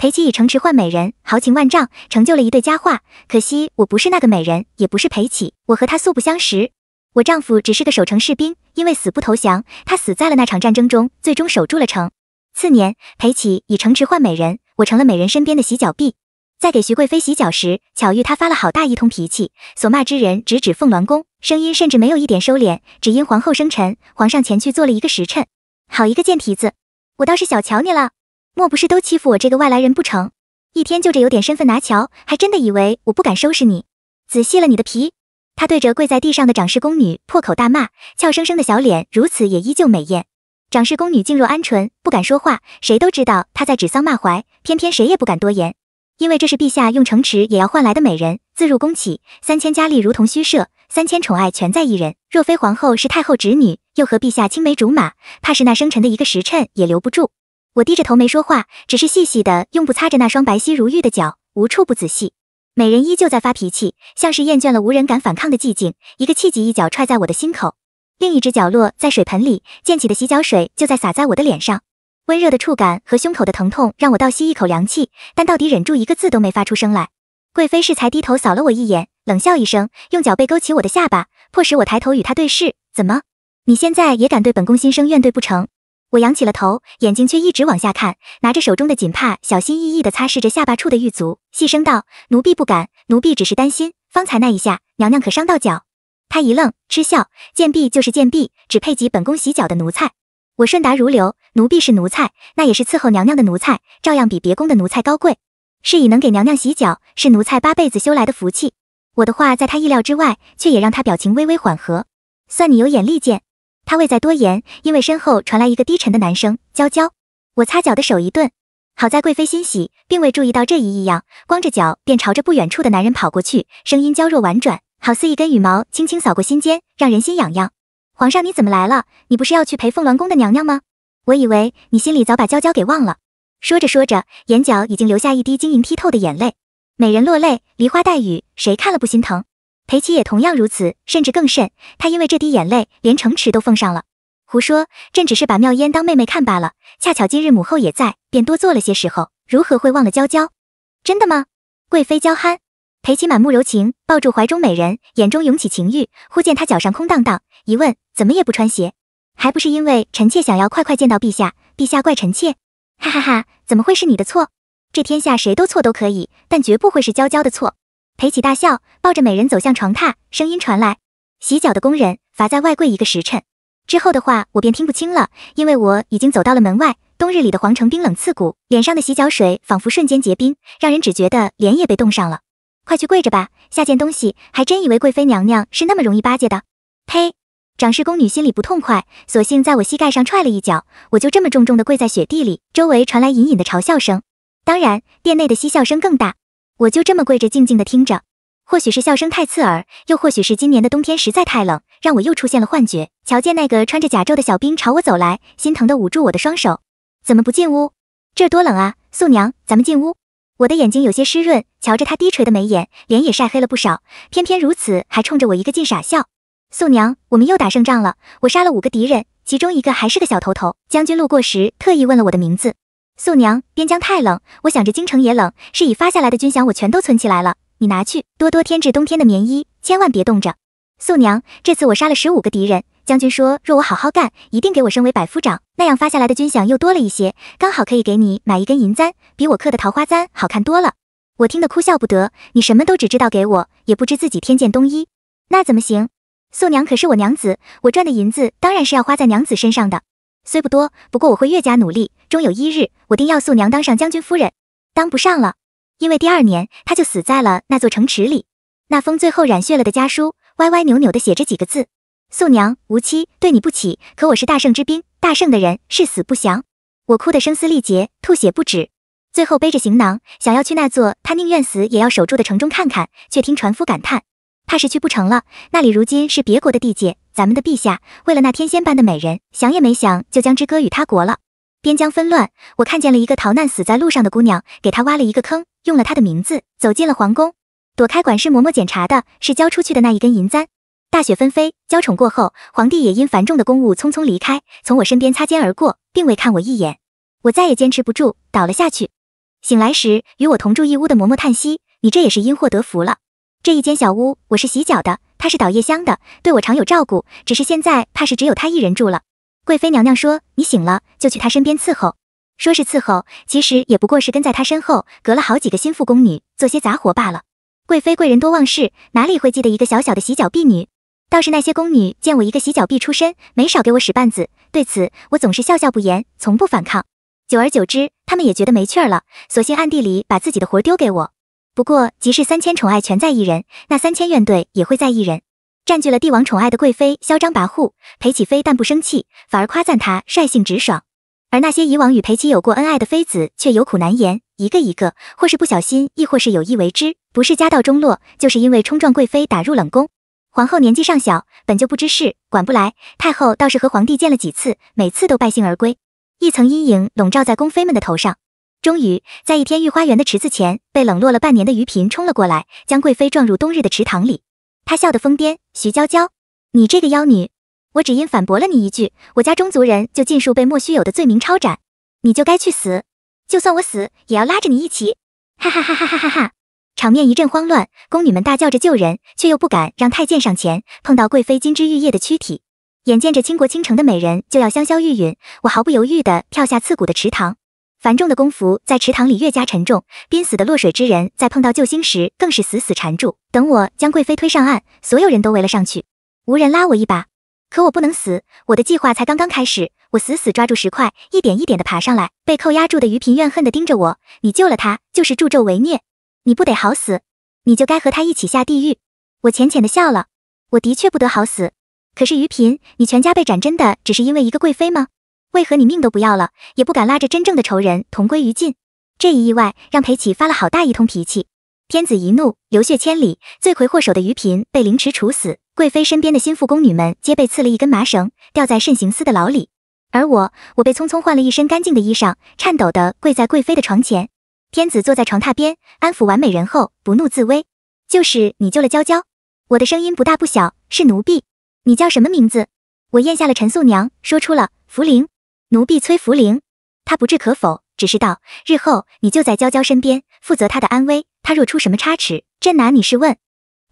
裴启以城池换美人，豪情万丈，成就了一对佳话。可惜我不是那个美人，也不是裴启，我和他素不相识。我丈夫只是个守城士兵，因为死不投降，他死在了那场战争中，最终守住了城。次年，裴启以城池换美人，我成了美人身边的洗脚婢。在给徐贵妃洗脚时，巧遇她发了好大一通脾气，所骂之人直指凤鸾宫，声音甚至没有一点收敛。只因皇后生辰，皇上前去做了一个时辰。好一个贱蹄子，我倒是小瞧你了。莫不是都欺负我这个外来人不成？一天就这有点身份拿瞧，还真的以为我不敢收拾你，仔细了你的皮！他对着跪在地上的掌事宫女破口大骂，俏生生的小脸如此也依旧美艳。掌事宫女静若鹌鹑，不敢说话。谁都知道他在指桑骂槐，偏偏谁也不敢多言，因为这是陛下用城池也要换来的美人。自入宫起，三千佳丽如同虚设，三千宠爱全在一人。若非皇后是太后侄女，又和陛下青梅竹马，怕是那生辰的一个时辰也留不住。我低着头没说话，只是细细的用布擦着那双白皙如玉的脚，无处不仔细。美人依旧在发脾气，像是厌倦了无人敢反抗的寂静，一个气急一脚踹在我的心口，另一只脚落在水盆里，溅起的洗脚水就在洒在我的脸上。温热的触感和胸口的疼痛让我倒吸一口凉气，但到底忍住一个字都没发出声来。贵妃适才低头扫了我一眼，冷笑一声，用脚背勾起我的下巴，迫使我抬头与她对视。怎么？你现在也敢对本宫心生怨怼不成？我仰起了头，眼睛却一直往下看，拿着手中的锦帕，小心翼翼地擦拭着下巴处的玉足，细声道：“奴婢不敢，奴婢只是担心方才那一下，娘娘可伤到脚。”他一愣，嗤笑：“贱婢就是贱婢，只配给本宫洗脚的奴才。”我顺答如流：“奴婢是奴才，那也是伺候娘娘的奴才，照样比别宫的奴才高贵。是以能给娘娘洗脚，是奴才八辈子修来的福气。”我的话在他意料之外，却也让他表情微微缓和。算你有眼力见。他未再多言，因为身后传来一个低沉的男声：“娇娇，我擦脚的手一顿。”好在贵妃欣喜，并未注意到这一异样，光着脚便朝着不远处的男人跑过去，声音娇弱婉转，好似一根羽毛轻轻扫过心间，让人心痒痒。“皇上，你怎么来了？你不是要去陪凤鸾宫的娘娘吗？我以为你心里早把娇娇给忘了。”说着说着，眼角已经流下一滴晶莹剔透的眼泪。美人落泪，梨花带雨，谁看了不心疼？裴齐也同样如此，甚至更甚。他因为这滴眼泪，连城池都奉上了。胡说，朕只是把妙嫣当妹妹看罢了。恰巧今日母后也在，便多做了些时候，如何会忘了娇娇？真的吗？贵妃娇憨，裴齐满目柔情，抱住怀中美人，眼中涌起情欲。忽见她脚上空荡荡，一问，怎么也不穿鞋？还不是因为臣妾想要快快见到陛下？陛下怪臣妾？哈哈哈，怎么会是你的错？这天下谁都错都可以，但绝不会是娇娇的错。裴启大笑，抱着美人走向床榻，声音传来：“洗脚的工人罚在外跪一个时辰。”之后的话我便听不清了，因为我已经走到了门外。冬日里的皇城冰冷刺骨，脸上的洗脚水仿佛瞬间结冰，让人只觉得脸也被冻上了。快去跪着吧，下贱东西，还真以为贵妃娘娘是那么容易巴结的？呸！掌事宫女心里不痛快，索性在我膝盖上踹了一脚，我就这么重重的跪在雪地里，周围传来隐隐的嘲笑声，当然，殿内的嬉笑声更大。我就这么跪着，静静地听着。或许是笑声太刺耳，又或许是今年的冬天实在太冷，让我又出现了幻觉，瞧见那个穿着甲胄的小兵朝我走来，心疼地捂住我的双手。怎么不进屋？这多冷啊！素娘，咱们进屋。我的眼睛有些湿润，瞧着他低垂的眉眼，脸也晒黑了不少。偏偏如此，还冲着我一个劲傻笑。素娘，我们又打胜仗了。我杀了五个敌人，其中一个还是个小头头。将军路过时，特意问了我的名字。素娘，边疆太冷，我想着京城也冷，是已发下来的军饷我全都存起来了，你拿去多多添置冬天的棉衣，千万别冻着。素娘，这次我杀了十五个敌人，将军说若我好好干，一定给我升为百夫长，那样发下来的军饷又多了一些，刚好可以给你买一根银簪，比我刻的桃花簪好看多了。我听得哭笑不得，你什么都只知道给我，也不知自己添件冬衣，那怎么行？素娘可是我娘子，我赚的银子当然是要花在娘子身上的。虽不多，不过我会越加努力，终有一日，我定要素娘当上将军夫人。当不上了，因为第二年她就死在了那座城池里。那封最后染血了的家书，歪歪扭扭地写着几个字：素娘无妻，对你不起。可我是大圣之兵，大圣的人，誓死不降。我哭得声嘶力竭，吐血不止，最后背着行囊，想要去那座他宁愿死也要守住的城中看看，却听船夫感叹。怕是去不成了。那里如今是别国的地界，咱们的陛下为了那天仙般的美人，想也没想就将之割与他国了。边疆纷乱，我看见了一个逃难死在路上的姑娘，给她挖了一个坑，用了她的名字，走进了皇宫，躲开管事嬷嬷检查的是交出去的那一根银簪。大雪纷飞，交宠过后，皇帝也因繁重的公务匆匆离开，从我身边擦肩而过，并未看我一眼。我再也坚持不住，倒了下去。醒来时，与我同住一屋的嬷嬷叹息：“你这也是因祸得福了。”这一间小屋，我是洗脚的，她是倒夜香的，对我常有照顾。只是现在怕是只有她一人住了。贵妃娘娘说你醒了，就去她身边伺候。说是伺候，其实也不过是跟在她身后，隔了好几个心腹宫女做些杂活罢了。贵妃贵人多忘事，哪里会记得一个小小的洗脚婢女？倒是那些宫女见我一个洗脚婢出身，没少给我使绊子。对此，我总是笑笑不言，从不反抗。久而久之，她们也觉得没趣儿了，索性暗地里把自己的活丢给我。不过，即使三千宠爱全在一人，那三千怨怼也会在一人。占据了帝王宠爱的贵妃，嚣张跋扈；裴启妃但不生气，反而夸赞她率性直爽。而那些以往与裴启有过恩爱的妃子，却有苦难言。一个一个，或是不小心，亦或是有意为之，不是家道中落，就是因为冲撞贵妃，打入冷宫。皇后年纪尚小，本就不知事，管不来。太后倒是和皇帝见了几次，每次都败兴而归。一层阴影笼罩在宫妃们的头上。终于，在一天御花园的池子前，被冷落了半年的余嫔冲了过来，将贵妃撞入冬日的池塘里。她笑得疯癫：“徐娇娇，你这个妖女，我只因反驳了你一句，我家中族人就尽数被莫须有的罪名抄斩，你就该去死！就算我死，也要拉着你一起！”哈哈哈哈哈哈哈！场面一阵慌乱，宫女们大叫着救人，却又不敢让太监上前碰到贵妃金枝玉叶的躯体。眼见着倾国倾城的美人就要香消玉殒，我毫不犹豫地跳下刺骨的池塘。繁重的工夫在池塘里越加沉重，濒死的落水之人在碰到救星时更是死死缠住。等我将贵妃推上岸，所有人都围了上去，无人拉我一把。可我不能死，我的计划才刚刚开始。我死死抓住石块，一点一点的爬上来。被扣押住的余嫔怨恨的盯着我：“你救了他，就是助纣为虐，你不得好死，你就该和他一起下地狱。”我浅浅的笑了：“我的确不得好死，可是余嫔，你全家被斩，真的只是因为一个贵妃吗？”为何你命都不要了，也不敢拉着真正的仇人同归于尽？这一意外让裴启发了好大一通脾气。天子一怒，流血千里。罪魁祸首的余嫔被凌迟处死，贵妃身边的心腹宫女们皆被刺了一根麻绳，吊在慎刑司的牢里。而我，我被匆匆换了一身干净的衣裳，颤抖地跪在贵妃的床前。天子坐在床榻边，安抚完美人后，不怒自威。就是你救了娇娇。我的声音不大不小，是奴婢。你叫什么名字？我咽下了陈素娘，说出了茯苓。奴婢崔福灵，他不置可否，只是道：“日后你就在娇娇身边，负责她的安危。她若出什么差池，朕拿你是问。”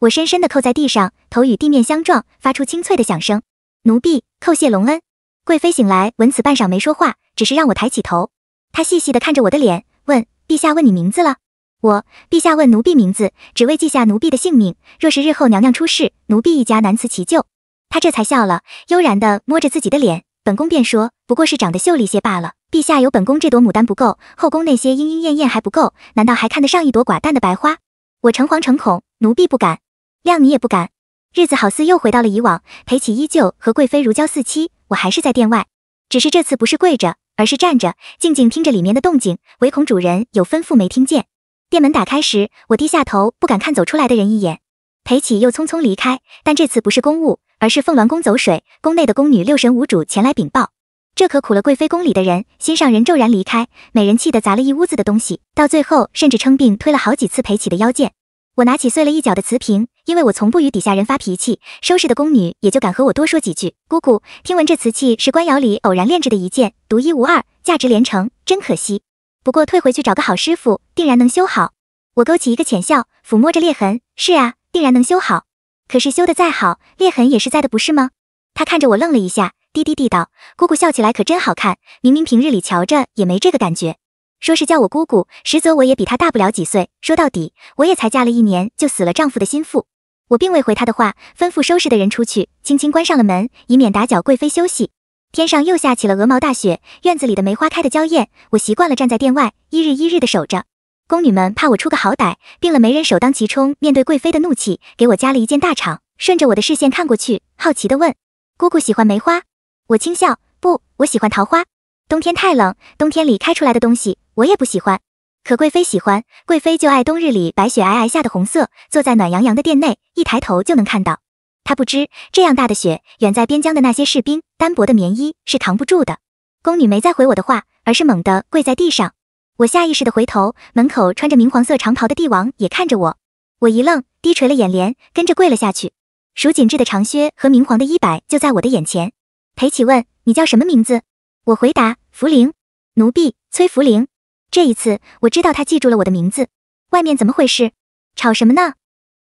我深深的扣在地上，头与地面相撞，发出清脆的响声。奴婢叩谢隆恩。贵妃醒来，闻此半晌没说话，只是让我抬起头。她细细的看着我的脸，问：“陛下问你名字了？”我：“陛下问奴婢名字，只为记下奴婢的性命。若是日后娘娘出事，奴婢一家难辞其咎。”她这才笑了，悠然的摸着自己的脸。本宫便说，不过是长得秀丽些罢了。陛下有本宫这朵牡丹不够，后宫那些莺莺燕燕还不够，难道还看得上一朵寡淡的白花？我诚惶诚恐，奴婢不敢，谅你也不敢。日子好似又回到了以往，裴启依旧和贵妃如胶似漆。我还是在殿外，只是这次不是跪着，而是站着，静静听着里面的动静，唯恐主人有吩咐没听见。殿门打开时，我低下头，不敢看走出来的人一眼。裴启又匆匆离开，但这次不是公务。而是凤鸾宫走水，宫内的宫女六神无主前来禀报，这可苦了贵妃宫里的人，心上人骤然离开，美人气得砸了一屋子的东西，到最后甚至称病推了好几次赔起的腰剑。我拿起碎了一角的瓷瓶，因为我从不与底下人发脾气，收拾的宫女也就敢和我多说几句。姑姑，听闻这瓷器是官窑里偶然炼制的一件，独一无二，价值连城，真可惜。不过退回去找个好师傅，定然能修好。我勾起一个浅笑，抚摸着裂痕，是啊，定然能修好。可是修的再好，裂痕也是在的，不是吗？她看着我愣了一下，低低地道：“姑姑笑起来可真好看，明明平日里瞧着也没这个感觉。”说是叫我姑姑，实则我也比她大不了几岁。说到底，我也才嫁了一年就死了丈夫的心腹。我并未回她的话，吩咐收拾的人出去，轻轻关上了门，以免打搅贵妃休息。天上又下起了鹅毛大雪，院子里的梅花开的娇艳。我习惯了站在殿外，一日一日的守着。宫女们怕我出个好歹，病了没人首当其冲。面对贵妃的怒气，给我加了一件大氅。顺着我的视线看过去，好奇地问：“姑姑喜欢梅花？”我轻笑：“不，我喜欢桃花。冬天太冷，冬天里开出来的东西我也不喜欢。可贵妃喜欢，贵妃就爱冬日里白雪皑皑下的红色。坐在暖洋洋的殿内，一抬头就能看到。她不知这样大的雪，远在边疆的那些士兵，单薄的棉衣是扛不住的。宫女没再回我的话，而是猛地跪在地上。我下意识地回头，门口穿着明黄色长袍的帝王也看着我。我一愣，低垂了眼帘，跟着跪了下去。蜀锦制的长靴和明黄的衣摆就在我的眼前。裴启问：“你叫什么名字？”我回答：“福苓，奴婢崔福苓。”这一次，我知道他记住了我的名字。外面怎么回事？吵什么呢？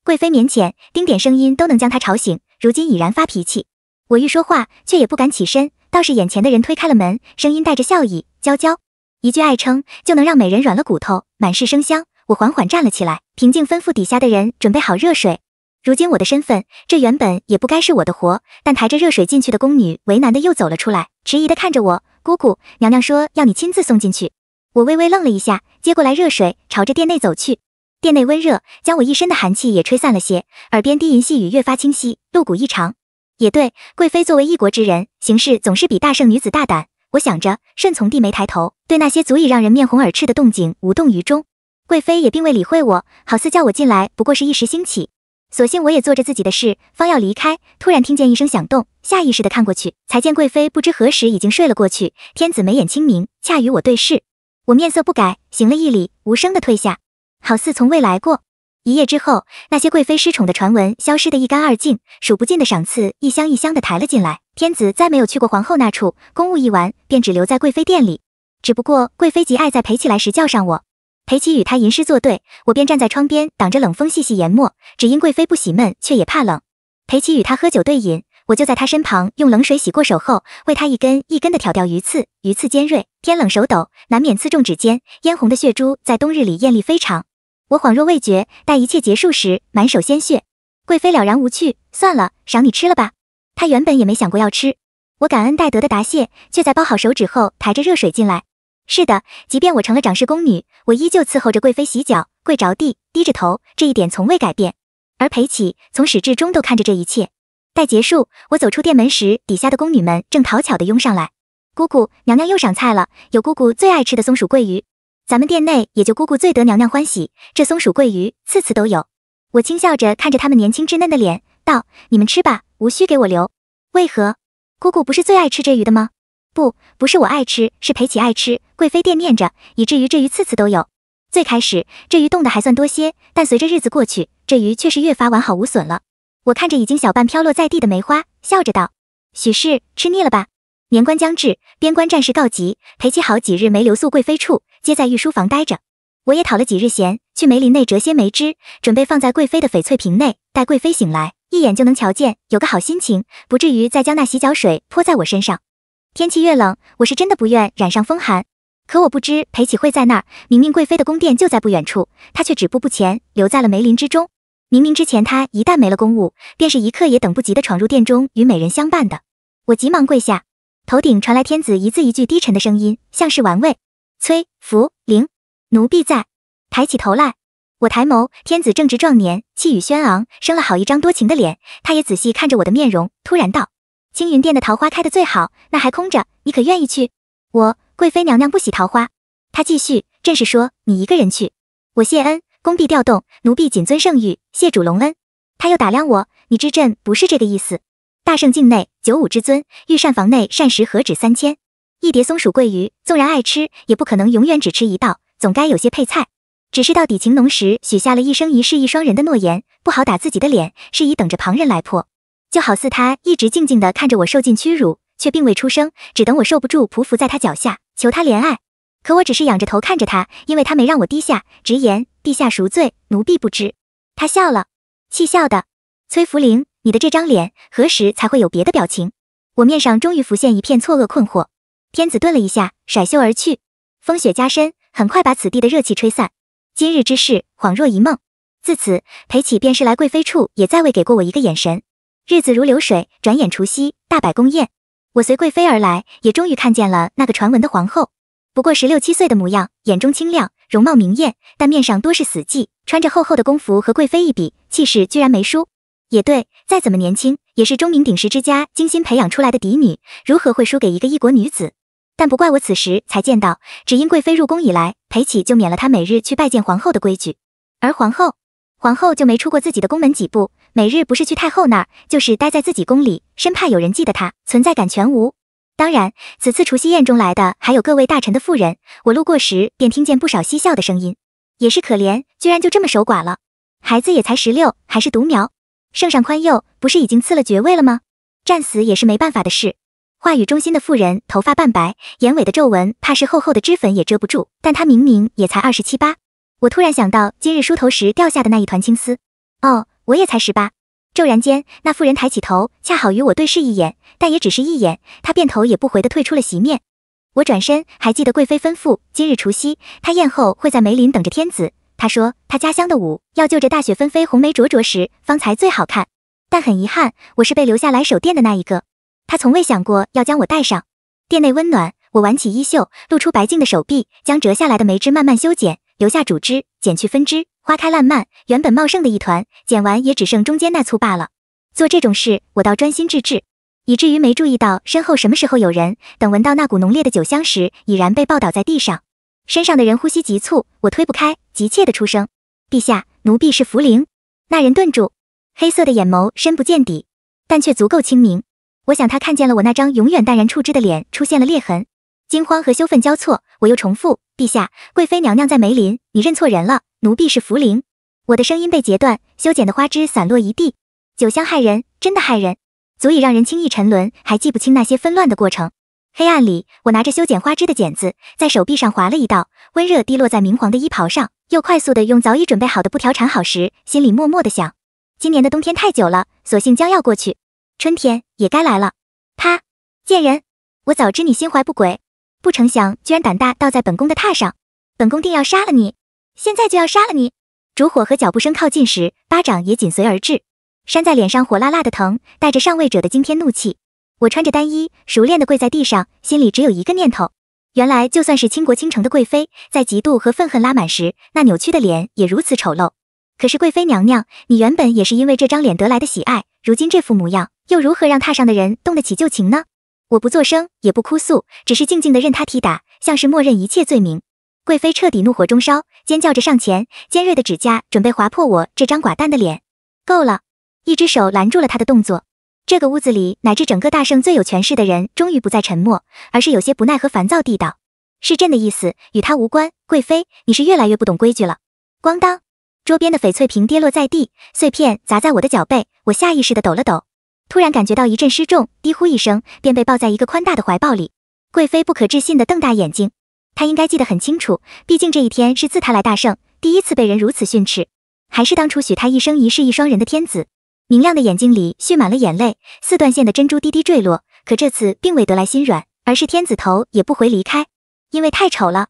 贵妃腼腆，丁点声音都能将她吵醒，如今已然发脾气。我欲说话，却也不敢起身，倒是眼前的人推开了门，声音带着笑意：“娇娇。”一句爱称就能让美人软了骨头，满是生香。我缓缓站了起来，平静吩咐底下的人准备好热水。如今我的身份，这原本也不该是我的活。但抬着热水进去的宫女为难的又走了出来，迟疑的看着我：“姑姑，娘娘说要你亲自送进去。”我微微愣了一下，接过来热水，朝着殿内走去。殿内温热，将我一身的寒气也吹散了些。耳边低吟细语越发清晰，露骨异常。也对，贵妃作为一国之人，行事总是比大圣女子大胆。我想着顺从地没抬头，对那些足以让人面红耳赤的动静无动于衷。贵妃也并未理会我，好似叫我进来不过是一时兴起。索性我也做着自己的事，方要离开，突然听见一声响动，下意识的看过去，才见贵妃不知何时已经睡了过去。天子眉眼清明，恰与我对视，我面色不改，行了一礼，无声的退下，好似从未来过。一夜之后，那些贵妃失宠的传闻消失得一干二净，数不尽的赏赐一箱一箱的抬了进来。天子再没有去过皇后那处，公务一完便只留在贵妃殿里。只不过贵妃极爱在陪起来时叫上我，裴齐与他吟诗作对，我便站在窗边挡着冷风细细研墨。只因贵妃不喜闷，却也怕冷。裴齐与他喝酒对饮，我就在他身旁用冷水洗过手后，为他一根一根的挑掉鱼刺。鱼刺尖锐，天冷手抖，难免刺中指尖，嫣红的血珠在冬日里艳丽非常。我恍若未觉，待一切结束时，满手鲜血。贵妃了然无趣，算了，赏你吃了吧。他原本也没想过要吃，我感恩戴德的答谢，却在包好手指后抬着热水进来。是的，即便我成了掌事宫女，我依旧伺候着贵妃洗脚，跪着地，低着头，这一点从未改变。而裴启从始至终都看着这一切。待结束，我走出殿门时，底下的宫女们正讨巧的拥上来。姑姑，娘娘又赏菜了，有姑姑最爱吃的松鼠桂鱼。咱们殿内也就姑姑最得娘娘欢喜，这松鼠桂鱼次次都有。我轻笑着看着他们年轻稚嫩的脸，道：“你们吃吧。”无需给我留，为何？姑姑不是最爱吃这鱼的吗？不，不是我爱吃，是裴启爱吃。贵妃惦念着，以至于这鱼次次都有。最开始这鱼冻得还算多些，但随着日子过去，这鱼却是越发完好无损了。我看着已经小半飘落在地的梅花，笑着道：“许是吃腻了吧？”年关将至，边关战事告急，裴启好几日没留宿贵妃处，皆在御书房待着。我也讨了几日闲，去梅林内折些梅枝，准备放在贵妃的翡翠瓶内，待贵妃醒来。一眼就能瞧见，有个好心情，不至于再将那洗脚水泼在我身上。天气越冷，我是真的不愿染上风寒。可我不知裴启会在那儿，明明贵妃的宫殿就在不远处，他却止步不前，留在了梅林之中。明明之前他一旦没了公务，便是一刻也等不及的闯入殿中与美人相伴的。我急忙跪下，头顶传来天子一字一句低沉的声音，像是玩味：“崔福灵，奴婢在。”抬起头来。我抬眸，天子正值壮年，气宇轩昂，生了好一张多情的脸。他也仔细看着我的面容，突然道：“青云殿的桃花开得最好，那还空着，你可愿意去？”我贵妃娘娘不喜桃花。他继续：“朕是说，你一个人去。”我谢恩，宫婢调动，奴婢谨遵圣谕，谢主隆恩。他又打量我：“你知朕不是这个意思。大圣境内九五之尊，御膳房内膳食何止三千，一碟松鼠桂鱼，纵然爱吃，也不可能永远只吃一道，总该有些配菜。”只是到底情浓时，许下了一生一世一双人的诺言，不好打自己的脸，是以等着旁人来破。就好似他一直静静地看着我受尽屈辱，却并未出声，只等我受不住匍匐在他脚下求他怜爱。可我只是仰着头看着他，因为他没让我低下，直言陛下赎罪，奴婢不知。他笑了，气笑的。崔福玲，你的这张脸何时才会有别的表情？我面上终于浮现一片错愕困惑。天子顿了一下，甩袖而去。风雪加深，很快把此地的热气吹散。今日之事恍若一梦，自此裴启便是来贵妃处，也再未给过我一个眼神。日子如流水，转眼除夕大摆宫宴，我随贵妃而来，也终于看见了那个传闻的皇后。不过十六七岁的模样，眼中清亮，容貌明艳，但面上多是死寂。穿着厚厚的宫服和贵妃一比，气势居然没输。也对，再怎么年轻，也是钟鸣鼎食之家精心培养出来的嫡女，如何会输给一个异国女子？但不怪我，此时才见到，只因贵妃入宫以来，裴启就免了她每日去拜见皇后的规矩。而皇后，皇后就没出过自己的宫门几步，每日不是去太后那儿，就是待在自己宫里，生怕有人记得她，存在感全无。当然，此次除夕宴中来的还有各位大臣的妇人，我路过时便听见不少嬉笑的声音。也是可怜，居然就这么守寡了，孩子也才十六，还是独苗。圣上宽宥，不是已经赐了爵位了吗？战死也是没办法的事。话语中心的妇人头发半白，眼尾的皱纹怕是厚厚的脂粉也遮不住。但她明明也才二十七八。我突然想到今日梳头时掉下的那一团青丝。哦，我也才十八。骤然间，那妇人抬起头，恰好与我对视一眼，但也只是一眼，她便头也不回的退出了席面。我转身，还记得贵妃吩咐，今日除夕，她宴后会在梅林等着天子。她说她家乡的舞，要就着大雪纷飞、红梅灼灼时方才最好看。但很遗憾，我是被留下来守殿的那一个。他从未想过要将我带上。店内温暖，我挽起衣袖，露出白净的手臂，将折下来的梅枝慢慢修剪，留下主枝，剪去分枝。花开烂漫，原本茂盛的一团，剪完也只剩中间那簇罢了。做这种事，我倒专心致志，以至于没注意到身后什么时候有人。等闻到那股浓烈的酒香时，已然被抱倒在地上。身上的人呼吸急促，我推不开，急切的出声：“陛下，奴婢是茯苓。”那人顿住，黑色的眼眸深不见底，但却足够清明。我想他看见了我那张永远淡然处之的脸出现了裂痕，惊慌和羞愤交错。我又重复：“陛下，贵妃娘娘在梅林，你认错人了。奴婢是茯苓。”我的声音被截断，修剪的花枝散落一地。酒香害人，真的害人，足以让人轻易沉沦，还记不清那些纷乱的过程。黑暗里，我拿着修剪花枝的剪子，在手臂上划了一道，温热滴落在明黄的衣袍上，又快速的用早已准备好的布条缠好时，心里默默的想：今年的冬天太久了，索性将要过去。春天也该来了。他，贱人，我早知你心怀不轨，不成想居然胆大，倒在本宫的榻上，本宫定要杀了你，现在就要杀了你！烛火和脚步声靠近时，巴掌也紧随而至，扇在脸上火辣辣的疼，带着上位者的惊天怒气。我穿着单衣，熟练的跪在地上，心里只有一个念头：原来就算是倾国倾城的贵妃，在嫉妒和愤恨拉满时，那扭曲的脸也如此丑陋。可是贵妃娘娘，你原本也是因为这张脸得来的喜爱，如今这副模样。又如何让榻上的人动得起旧情呢？我不作声，也不哭诉，只是静静的任他踢打，像是默认一切罪名。贵妃彻底怒火中烧，尖叫着上前，尖锐的指甲准备划破我这张寡淡的脸。够了！一只手拦住了他的动作。这个屋子里乃至整个大圣最有权势的人终于不再沉默，而是有些不耐和烦躁地道：“是朕的意思，与他无关。贵妃，你是越来越不懂规矩了。”咣当，桌边的翡翠瓶跌落在地，碎片砸在我的脚背，我下意识的抖了抖。突然感觉到一阵失重，低呼一声，便被抱在一个宽大的怀抱里。贵妃不可置信地瞪大眼睛，她应该记得很清楚，毕竟这一天是自她来大圣第一次被人如此训斥，还是当初许她一生一世一双人的天子。明亮的眼睛里蓄满了眼泪，四段线的珍珠滴滴坠落，可这次并未得来心软，而是天子头也不回离开，因为太丑了。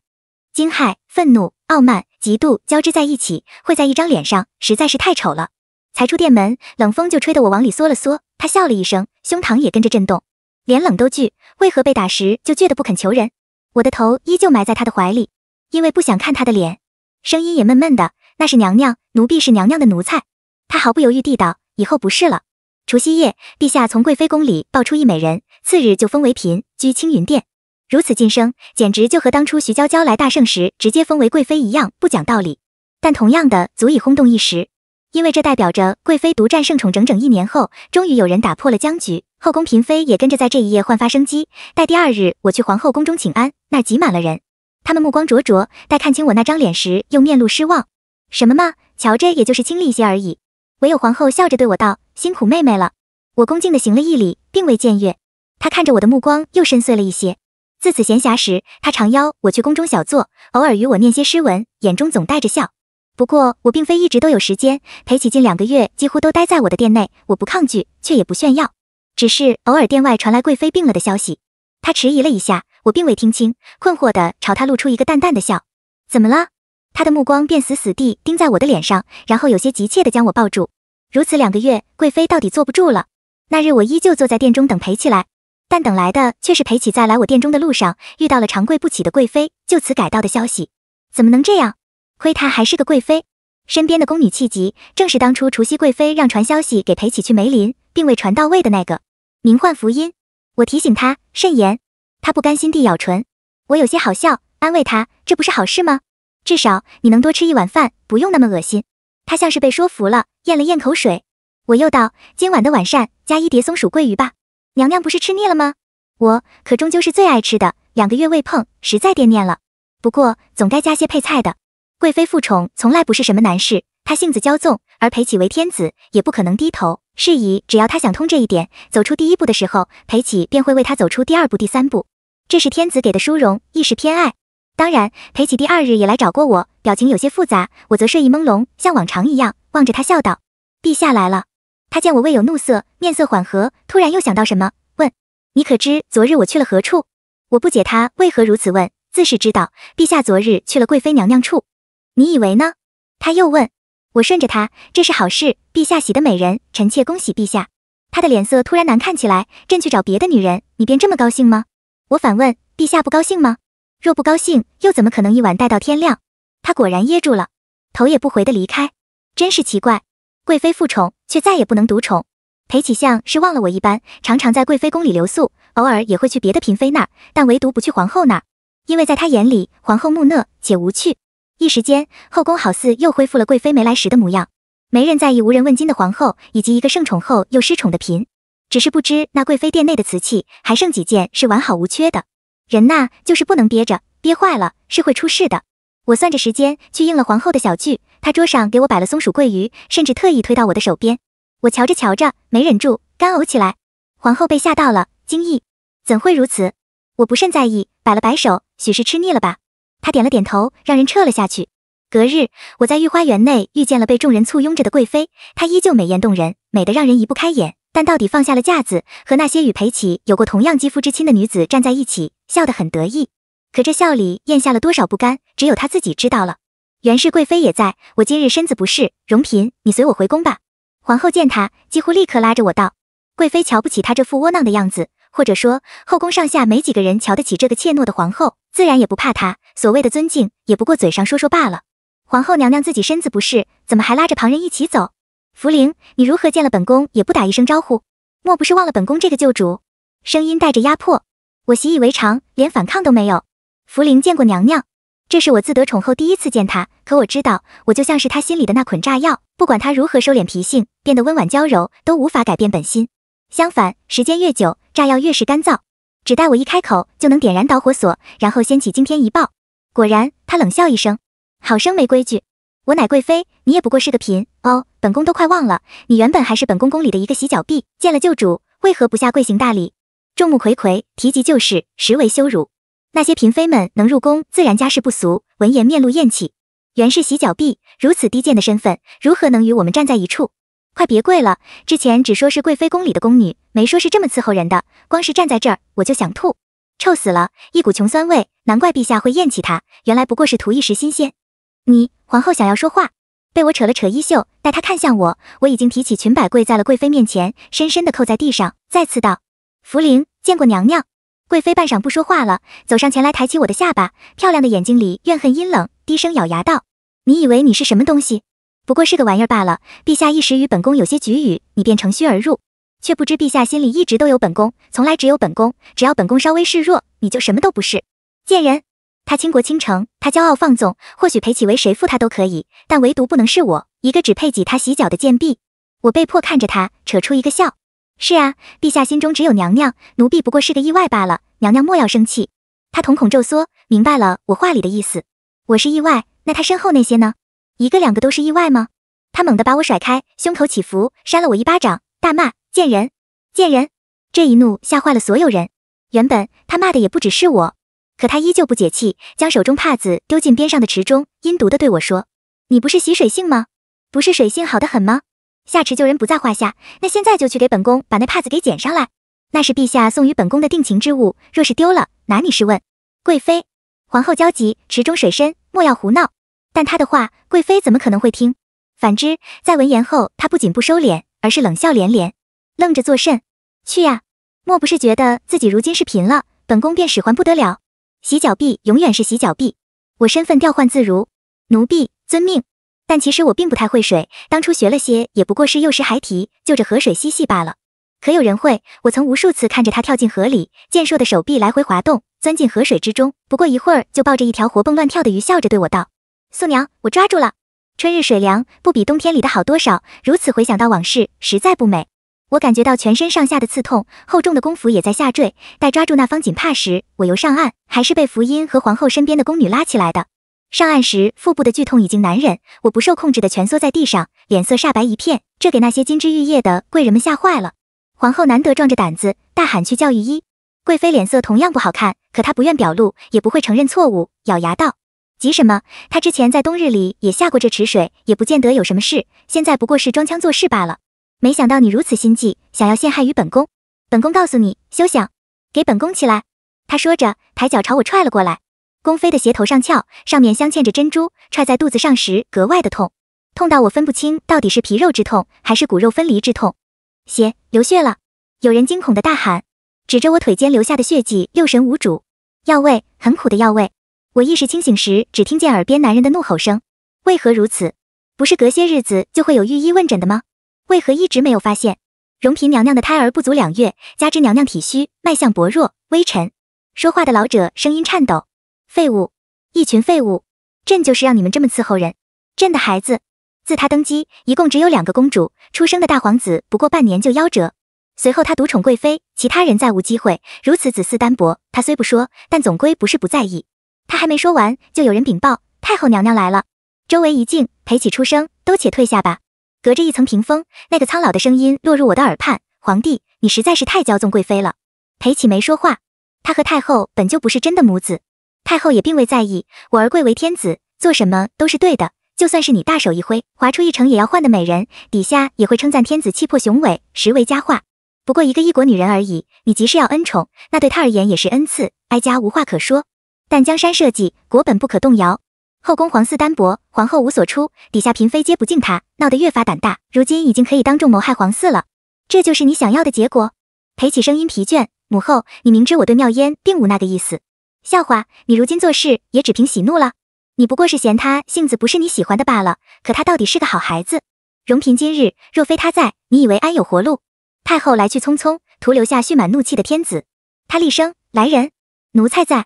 惊骇、愤怒、傲慢、嫉妒交织在一起，会在一张脸上，实在是太丑了。才出店门，冷风就吹得我往里缩了缩。他笑了一声，胸膛也跟着震动。连冷都惧，为何被打时就倔得不肯求人？我的头依旧埋在他的怀里，因为不想看他的脸。声音也闷闷的。那是娘娘，奴婢是娘娘的奴才。他毫不犹豫地道：“以后不是了。”除夕夜，陛下从贵妃宫里抱出一美人，次日就封为嫔，居青云殿。如此晋升，简直就和当初徐娇娇来大圣时直接封为贵妃一样不讲道理。但同样的，足以轰动一时。因为这代表着贵妃独占圣宠整整一年后，终于有人打破了僵局，后宫嫔妃也跟着在这一夜焕发生机。待第二日我去皇后宫中请安，那儿挤满了人，他们目光灼灼，待看清我那张脸时，又面露失望。什么嘛，瞧着也就是清丽一些而已。唯有皇后笑着对我道：“辛苦妹妹了。”我恭敬地行了一礼，并未僭越。她看着我的目光又深邃了一些。自此闲暇时，她常邀我去宫中小坐，偶尔与我念些诗文，眼中总带着笑。不过我并非一直都有时间裴启近两个月几乎都待在我的店内，我不抗拒，却也不炫耀，只是偶尔店外传来贵妃病了的消息。他迟疑了一下，我并未听清，困惑地朝他露出一个淡淡的笑。怎么了？他的目光便死死地盯在我的脸上，然后有些急切地将我抱住。如此两个月，贵妃到底坐不住了。那日我依旧坐在店中等裴起来，但等来的却是裴起在来我店中的路上遇到了长跪不起的贵妃，就此改道的消息。怎么能这样？亏她还是个贵妃，身边的宫女气急，正是当初除夕贵妃让传消息给裴启去梅林，并未传到位的那个，名唤福音。我提醒她慎言，她不甘心地咬唇。我有些好笑，安慰她，这不是好事吗？至少你能多吃一碗饭，不用那么恶心。她像是被说服了，咽了咽口水。我又道，今晚的晚膳加一碟松鼠桂鱼吧，娘娘不是吃腻了吗？我可终究是最爱吃的，两个月未碰，实在惦念了。不过总该加些配菜的。贵妃复宠从来不是什么难事，她性子骄纵，而裴启为天子，也不可能低头。是以，只要她想通这一点，走出第一步的时候，裴启便会为她走出第二步、第三步。这是天子给的殊荣，亦是偏爱。当然，裴启第二日也来找过我，表情有些复杂。我则睡意朦胧，像往常一样望着他笑道：“陛下来了。”他见我未有怒色，面色缓和，突然又想到什么，问：“你可知昨日我去了何处？”我不解他为何如此问，自是知道，陛下昨日去了贵妃娘娘处。你以为呢？他又问。我顺着他，这是好事，陛下喜的美人，臣妾恭喜陛下。他的脸色突然难看起来，朕去找别的女人，你便这么高兴吗？我反问。陛下不高兴吗？若不高兴，又怎么可能一晚待到天亮？他果然噎住了，头也不回的离开。真是奇怪，贵妃复宠，却再也不能独宠。裴启相是忘了我一般，常常在贵妃宫里留宿，偶尔也会去别的嫔妃那儿，但唯独不去皇后那儿，因为在他眼里，皇后木讷且无趣。一时间，后宫好似又恢复了贵妃没来时的模样，没人在意无人问津的皇后以及一个盛宠后又失宠的嫔。只是不知那贵妃殿内的瓷器还剩几件是完好无缺的。人呐，就是不能憋着，憋坏了是会出事的。我算着时间去应了皇后的小聚，她桌上给我摆了松鼠桂鱼，甚至特意推到我的手边。我瞧着瞧着，没忍住干呕起来。皇后被吓到了，惊异：怎会如此？我不甚在意，摆了摆手，许是吃腻了吧。他点了点头，让人撤了下去。隔日，我在御花园内遇见了被众人簇拥着的贵妃，她依旧美艳动人，美得让人移不开眼。但到底放下了架子，和那些与裴启有过同样肌肤之亲的女子站在一起，笑得很得意。可这笑里咽下了多少不甘，只有她自己知道了。原是贵妃也在，我今日身子不适，容嫔，你随我回宫吧。皇后见她，几乎立刻拉着我道：“贵妃瞧不起她这副窝囊的样子，或者说后宫上下没几个人瞧得起这个怯懦的皇后，自然也不怕她。”所谓的尊敬，也不过嘴上说说罢了。皇后娘娘自己身子不适，怎么还拉着旁人一起走？福灵，你如何见了本宫也不打一声招呼？莫不是忘了本宫这个旧主？声音带着压迫。我习以为常，连反抗都没有。福灵见过娘娘，这是我自得宠后第一次见她。可我知道，我就像是她心里的那捆炸药，不管她如何收敛脾性，变得温婉娇柔，都无法改变本心。相反，时间越久，炸药越是干燥，只待我一开口，就能点燃导火索，然后掀起惊天一爆。果然，他冷笑一声：“好生没规矩！我乃贵妃，你也不过是个嫔。哦，本宫都快忘了，你原本还是本宫宫里的一个洗脚婢。见了旧主，为何不下跪行大礼？众目睽睽，提及旧事，实为羞辱。那些嫔妃们能入宫，自然家世不俗。闻言，面露厌气。原是洗脚婢，如此低贱的身份，如何能与我们站在一处？快别跪了！之前只说是贵妃宫里的宫女，没说是这么伺候人的。光是站在这儿，我就想吐。”臭死了，一股穷酸味，难怪陛下会厌弃他，原来不过是图一时新鲜。你皇后想要说话，被我扯了扯衣袖，待她看向我，我已经提起裙摆跪在了贵妃面前，深深的叩在地上，再次道：“福灵，见过娘娘。”贵妃半晌不说话了，走上前来抬起我的下巴，漂亮的眼睛里怨恨阴冷，低声咬牙道：“你以为你是什么东西？不过是个玩意儿罢了。陛下一时与本宫有些局语，你便乘虚而入。”却不知陛下心里一直都有本宫，从来只有本宫。只要本宫稍微示弱，你就什么都不是。贱人，他倾国倾城，他骄傲放纵，或许裴启为谁负他都可以，但唯独不能是我，一个只配挤他洗脚的贱婢。我被迫看着他扯出一个笑。是啊，陛下心中只有娘娘，奴婢不过是个意外罢了。娘娘莫要生气。他瞳孔骤缩，明白了我话里的意思。我是意外，那他身后那些呢？一个两个都是意外吗？他猛地把我甩开，胸口起伏，扇了我一巴掌，大骂。贱人，贱人！这一怒吓坏了所有人。原本他骂的也不只是我，可他依旧不解气，将手中帕子丢进边上的池中，阴毒的对我说：“你不是习水性吗？不是水性好的很吗？下池救人不在话下，那现在就去给本宫把那帕子给捡上来。那是陛下送与本宫的定情之物，若是丢了，拿你是问？贵妃、皇后焦急，池中水深，莫要胡闹。但他的话，贵妃怎么可能会听？反之，在闻言后，她不仅不收敛，而是冷笑连连。愣着作甚？去呀！莫不是觉得自己如今是贫了，本宫便使唤不得了？洗脚婢永远是洗脚婢，我身份调换自如。奴婢遵命。但其实我并不太会水，当初学了些，也不过是幼时孩提，就着河水嬉戏罢了。可有人会？我曾无数次看着他跳进河里，健硕的手臂来回滑动，钻进河水之中，不过一会儿就抱着一条活蹦乱跳的鱼，笑着对我道：“素娘，我抓住了。”春日水凉，不比冬天里的好多少。如此回想到往事，实在不美。我感觉到全身上下的刺痛，厚重的功夫也在下坠。待抓住那方锦帕时，我游上岸，还是被福音和皇后身边的宫女拉起来的。上岸时，腹部的剧痛已经难忍，我不受控制的蜷缩在地上，脸色煞白一片。这给那些金枝玉叶的贵人们吓坏了。皇后难得壮着胆子大喊去叫御医。贵妃脸色同样不好看，可她不愿表露，也不会承认错误，咬牙道：“急什么？她之前在冬日里也下过这池水，也不见得有什么事。现在不过是装腔作势罢了。”没想到你如此心计，想要陷害于本宫。本宫告诉你，休想！给本宫起来！他说着，抬脚朝我踹了过来。宫妃的鞋头上翘，上面镶嵌着珍珠，踹在肚子上时格外的痛，痛到我分不清到底是皮肉之痛，还是骨肉分离之痛。血，流血了！有人惊恐的大喊，指着我腿间留下的血迹，六神无主。药味，很苦的药味。我意识清醒时，只听见耳边男人的怒吼声。为何如此？不是隔些日子就会有御医问诊的吗？为何一直没有发现荣嫔娘娘的胎儿不足两月，加之娘娘体虚，脉象薄弱微沉？说话的老者声音颤抖。废物，一群废物！朕就是让你们这么伺候人！朕的孩子，自他登基，一共只有两个公主，出生的大皇子不过半年就夭折，随后他独宠贵妃，其他人再无机会。如此子嗣单薄，他虽不说，但总归不是不在意。他还没说完，就有人禀报太后娘娘来了。周围一静，陪起出声，都且退下吧。隔着一层屏风，那个苍老的声音落入我的耳畔：“皇帝，你实在是太骄纵贵妃了。”裴启没说话，他和太后本就不是真的母子，太后也并未在意。我儿贵为天子，做什么都是对的。就算是你大手一挥，划出一城也要换的美人，底下也会称赞天子气魄雄伟，实为佳话。不过一个异国女人而已，你即是要恩宠，那对她而言也是恩赐。哀家无话可说，但江山社稷，国本不可动摇。后宫皇嗣单薄，皇后无所出，底下嫔妃皆不敬她，闹得越发胆大。如今已经可以当众谋害皇嗣了，这就是你想要的结果？裴启声音疲倦，母后，你明知我对妙嫣并无那个意思。笑话，你如今做事也只凭喜怒了？你不过是嫌他性子不是你喜欢的罢了。可他到底是个好孩子。容嫔今日若非他在，你以为安有活路？太后来去匆匆，徒留下蓄满怒气的天子。他厉声：“来人！”奴才在。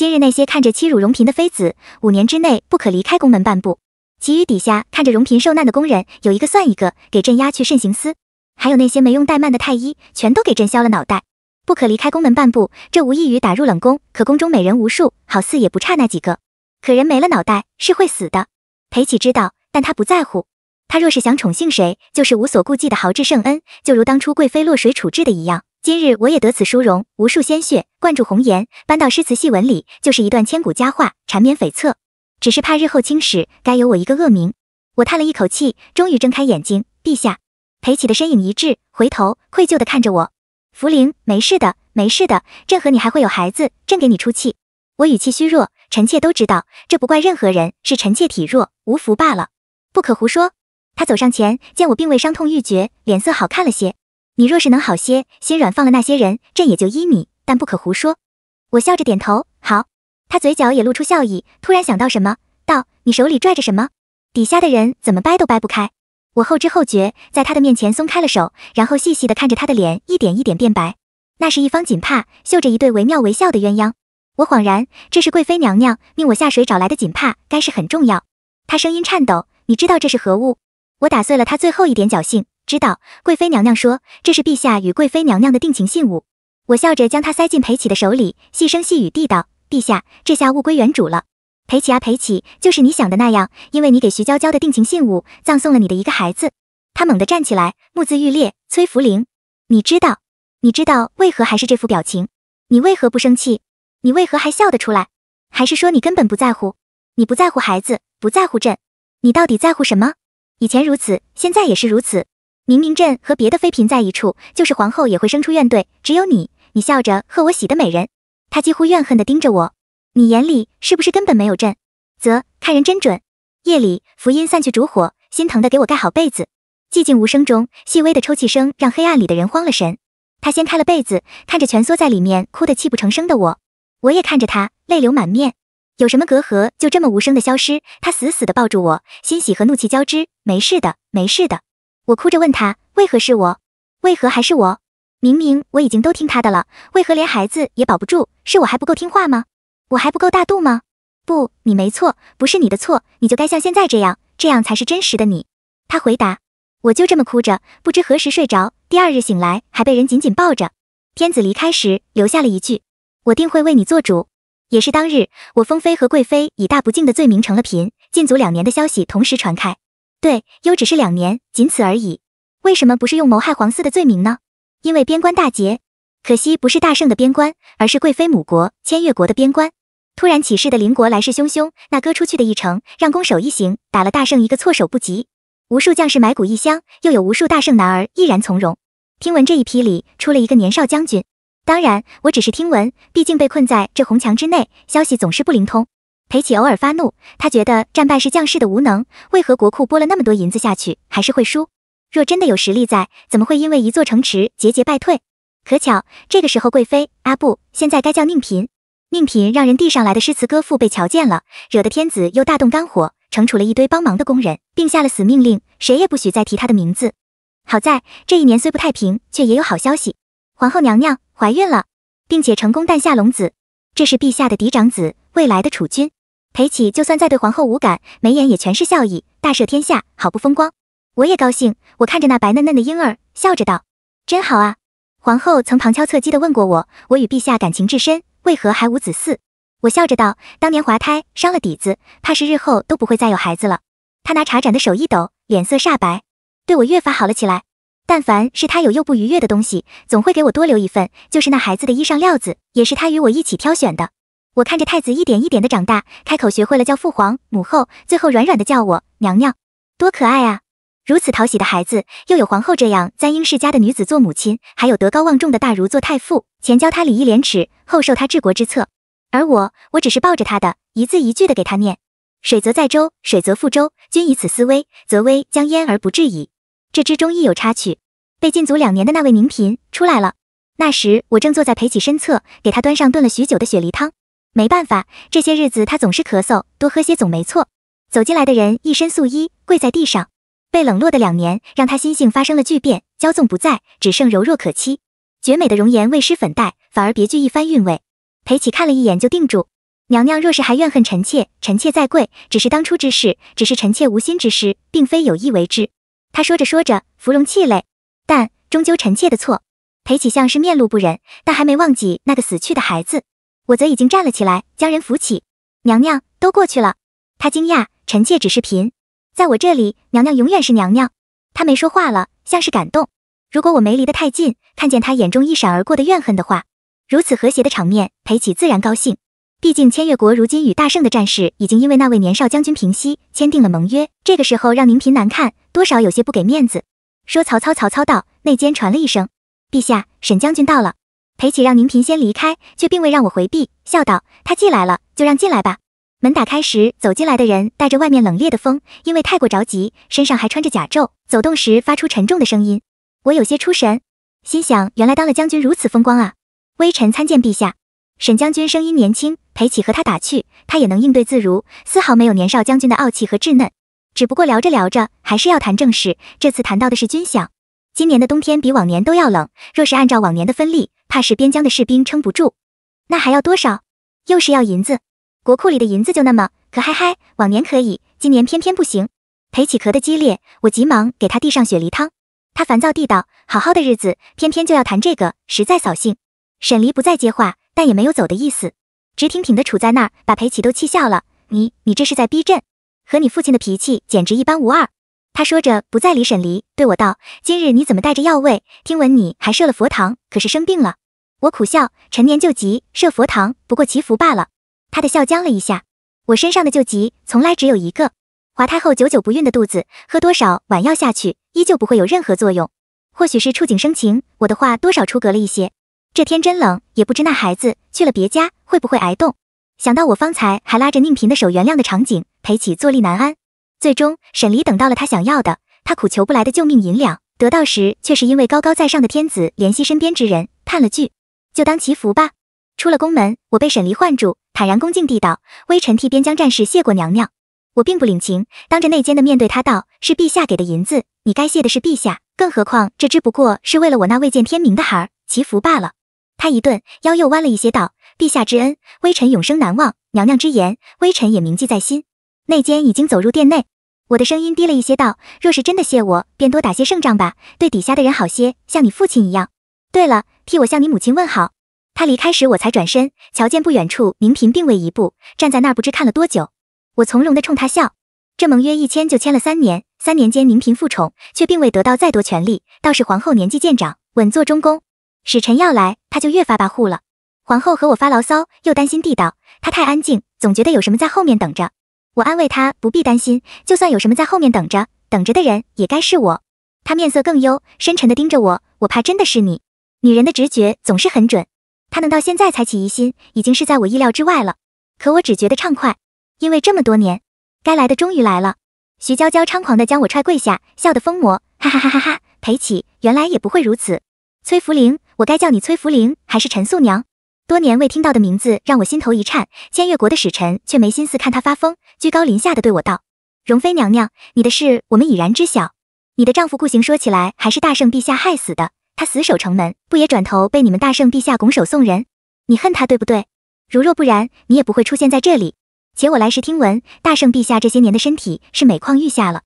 今日那些看着欺辱荣嫔的妃子，五年之内不可离开宫门半步。其余底下看着荣嫔受难的宫人，有一个算一个，给朕压去慎刑司。还有那些没用怠慢的太医，全都给朕削了脑袋，不可离开宫门半步。这无异于打入冷宫。可宫中美人无数，好似也不差那几个。可人没了脑袋是会死的。裴启知道，但他不在乎。他若是想宠幸谁，就是无所顾忌的豪掷圣恩，就如当初贵妃落水处置的一样。今日我也得此殊荣，无数鲜血灌注红颜，搬到诗词戏文里就是一段千古佳话，缠绵悱恻。只是怕日后青史该有我一个恶名。我叹了一口气，终于睁开眼睛。陛下，裴启的身影一滞，回头愧疚地看着我。茯苓，没事的，没事的，朕和你还会有孩子，朕给你出气。我语气虚弱，臣妾都知道，这不怪任何人，是臣妾体弱无福罢了，不可胡说。他走上前，见我并未伤痛欲绝，脸色好看了些。你若是能好些，心软放了那些人，朕也就依你，但不可胡说。我笑着点头，好。他嘴角也露出笑意，突然想到什么，道：“你手里拽着什么？底下的人怎么掰都掰不开。”我后知后觉，在他的面前松开了手，然后细细地看着他的脸，一点一点变白。那是一方锦帕，绣着一对惟妙惟肖的鸳鸯。我恍然，这是贵妃娘娘命我下水找来的锦帕，该是很重要。他声音颤抖：“你知道这是何物？”我打碎了他最后一点侥幸。知道贵妃娘娘说这是陛下与贵妃娘娘的定情信物，我笑着将它塞进裴启的手里，细声细语地道：“陛下，这下物归原主了。”裴启啊，裴启，就是你想的那样，因为你给徐娇娇的定情信物，葬送了你的一个孩子。他猛地站起来，目眦欲裂。崔福灵，你知道，你知道为何还是这副表情？你为何不生气？你为何还笑得出来？还是说你根本不在乎？你不在乎孩子，不在乎朕，你到底在乎什么？以前如此，现在也是如此。明明朕和别的妃嫔在一处，就是皇后也会生出怨怼。只有你，你笑着贺我喜的美人。他几乎怨恨的盯着我，你眼里是不是根本没有朕？啧，看人真准。夜里福音散去，烛火心疼的给我盖好被子。寂静无声中，细微的抽泣声让黑暗里的人慌了神。他掀开了被子，看着蜷缩在里面哭得泣不成声的我，我也看着他，泪流满面。有什么隔阂，就这么无声的消失。他死死的抱住我，欣喜和怒气交织。没事的，没事的。我哭着问他，为何是我？为何还是我？明明我已经都听他的了，为何连孩子也保不住？是我还不够听话吗？我还不够大度吗？不，你没错，不是你的错，你就该像现在这样，这样才是真实的你。他回答。我就这么哭着，不知何时睡着。第二日醒来，还被人紧紧抱着。天子离开时，留下了一句：“我定会为你做主。”也是当日，我封妃和贵妃以大不敬的罪名成了嫔，禁足两年的消息同时传开。对，悠只是两年，仅此而已。为什么不是用谋害皇嗣的罪名呢？因为边关大捷，可惜不是大圣的边关，而是贵妃母国千越国的边关。突然起事的邻国来势汹汹，那割出去的一城，让攻守一行打了大圣一个措手不及。无数将士埋骨异乡，又有无数大圣男儿毅然从容。听闻这一批里出了一个年少将军，当然我只是听闻，毕竟被困在这红墙之内，消息总是不灵通。裴启偶尔发怒，他觉得战败是将士的无能，为何国库拨了那么多银子下去还是会输？若真的有实力在，怎么会因为一座城池节节败退？可巧这个时候，贵妃阿布现在该叫宁嫔，宁嫔让人递上来的诗词歌赋被瞧见了，惹得天子又大动肝火，惩处了一堆帮忙的工人，并下了死命令，谁也不许再提他的名字。好在这一年虽不太平，却也有好消息，皇后娘娘怀孕了，并且成功诞下龙子，这是陛下的嫡长子，未来的储君。裴启就算再对皇后无感，眉眼也全是笑意，大赦天下，好不风光。我也高兴，我看着那白嫩嫩的婴儿，笑着道：“真好啊。”皇后曾旁敲侧击的问过我，我与陛下感情至深，为何还无子嗣？我笑着道：“当年滑胎伤了底子，怕是日后都不会再有孩子了。”他拿茶盏的手一抖，脸色煞白，对我越发好了起来。但凡是他有又不愉悦的东西，总会给我多留一份。就是那孩子的衣裳料子，也是他与我一起挑选的。我看着太子一点一点的长大，开口学会了叫父皇、母后，最后软软的叫我娘娘，多可爱啊！如此讨喜的孩子，又有皇后这样簪缨世家的女子做母亲，还有德高望重的大儒做太傅，前教他礼义廉耻，后授他治国之策。而我，我只是抱着他的一字一句的给他念：“水则载舟，水则覆舟，君以此思危，则危将焉而不至矣。”这之中亦有插曲，被禁足两年的那位宁嫔出来了。那时我正坐在裴启身侧，给他端上炖了许久的雪梨汤。没办法，这些日子他总是咳嗽，多喝些总没错。走进来的人一身素衣，跪在地上。被冷落的两年，让他心性发生了巨变，骄纵不再，只剩柔弱可欺。绝美的容颜未施粉黛，反而别具一番韵味。裴启看了一眼就定住。娘娘若是还怨恨臣妾，臣妾再跪。只是当初之事，只是臣妾无心之事，并非有意为之。他说着说着，芙蓉气泪，但终究臣妾的错。裴启像是面露不忍，但还没忘记那个死去的孩子。我则已经站了起来，将人扶起。娘娘都过去了。她惊讶，臣妾只是嫔，在我这里，娘娘永远是娘娘。她没说话了，像是感动。如果我没离得太近，看见她眼中一闪而过的怨恨的话，如此和谐的场面，裴启自然高兴。毕竟千越国如今与大圣的战事已经因为那位年少将军平息，签订了盟约。这个时候让宁嫔难看，多少有些不给面子。说曹操，曹操到。内监传了一声，陛下，沈将军到了。裴启让宁嫔先离开，却并未让我回避，笑道：“他进来了，就让进来吧。”门打开时，走进来的人带着外面冷冽的风，因为太过着急，身上还穿着甲胄，走动时发出沉重的声音。我有些出神，心想：原来当了将军如此风光啊！微臣参见陛下。沈将军声音年轻，裴启和他打趣，他也能应对自如，丝毫没有年少将军的傲气和稚嫩。只不过聊着聊着，还是要谈正事。这次谈到的是军饷。今年的冬天比往年都要冷，若是按照往年的分例，怕是边疆的士兵撑不住。那还要多少？又是要银子，国库里的银子就那么可嗨嗨，往年可以，今年偏偏不行。裴启咳得激烈，我急忙给他递上雪梨汤。他烦躁地道：“好好的日子，偏偏就要谈这个，实在扫兴。”沈离不再接话，但也没有走的意思，直挺挺的杵在那儿，把裴启都气笑了。你你这是在逼朕，和你父亲的脾气简直一般无二。他说着，不再理沈黎，对我道：“今日你怎么带着药味？听闻你还设了佛堂，可是生病了？”我苦笑：“陈年旧疾，设佛堂不过祈福罢了。”他的笑僵了一下。我身上的旧疾从来只有一个，怀胎后久久不孕的肚子，喝多少碗药下去，依旧不会有任何作用。或许是触景生情，我的话多少出格了一些。这天真冷，也不知那孩子去了别家会不会挨冻。想到我方才还拉着宁嫔的手原谅的场景，裴启坐立难安。最终，沈离等到了他想要的，他苦求不来的救命银两。得到时，却是因为高高在上的天子怜惜身边之人，叹了句：“就当祈福吧。”出了宫门，我被沈离唤住，坦然恭敬地道：“微臣替边疆战士谢过娘娘。”我并不领情，当着内奸的面对他道：“是陛下给的银子，你该谢的是陛下，更何况这只不过是为了我那未见天明的孩儿祈福罢了。”他一顿，腰又弯了一些，道：“陛下之恩，微臣永生难忘。娘娘之言，微臣也铭记在心。”内奸已经走入殿内。我的声音低了一些，道：“若是真的谢我，便多打些胜仗吧，对底下的人好些，像你父亲一样。对了，替我向你母亲问好。”他离开时，我才转身，瞧见不远处宁嫔并未移步，站在那儿不知看了多久。我从容地冲她笑。这盟约一签就签了三年，三年间宁嫔复宠，却并未得到再多权力，倒是皇后年纪渐长，稳坐中宫。使臣要来，她就越发跋扈了。皇后和我发牢骚，又担心地道：“她太安静，总觉得有什么在后面等着。”我安慰他，不必担心，就算有什么在后面等着，等着的人也该是我。他面色更幽，深沉地盯着我。我怕真的是你，女人的直觉总是很准。她能到现在才起疑心，已经是在我意料之外了。可我只觉得畅快，因为这么多年，该来的终于来了。徐娇娇猖狂地将我踹跪下，笑得疯魔，哈哈哈哈哈哈。裴启，原来也不会如此。崔福玲，我该叫你崔福玲，还是陈素娘？多年未听到的名字，让我心头一颤。千越国的使臣却没心思看他发疯，居高临下的对我道：“容妃娘娘，你的事我们已然知晓。你的丈夫顾行说起来还是大圣陛下害死的，他死守城门，不也转头被你们大圣陛下拱手送人？你恨他，对不对？如若不然，你也不会出现在这里。且我来时听闻，大圣陛下这些年的身体是每况愈下了。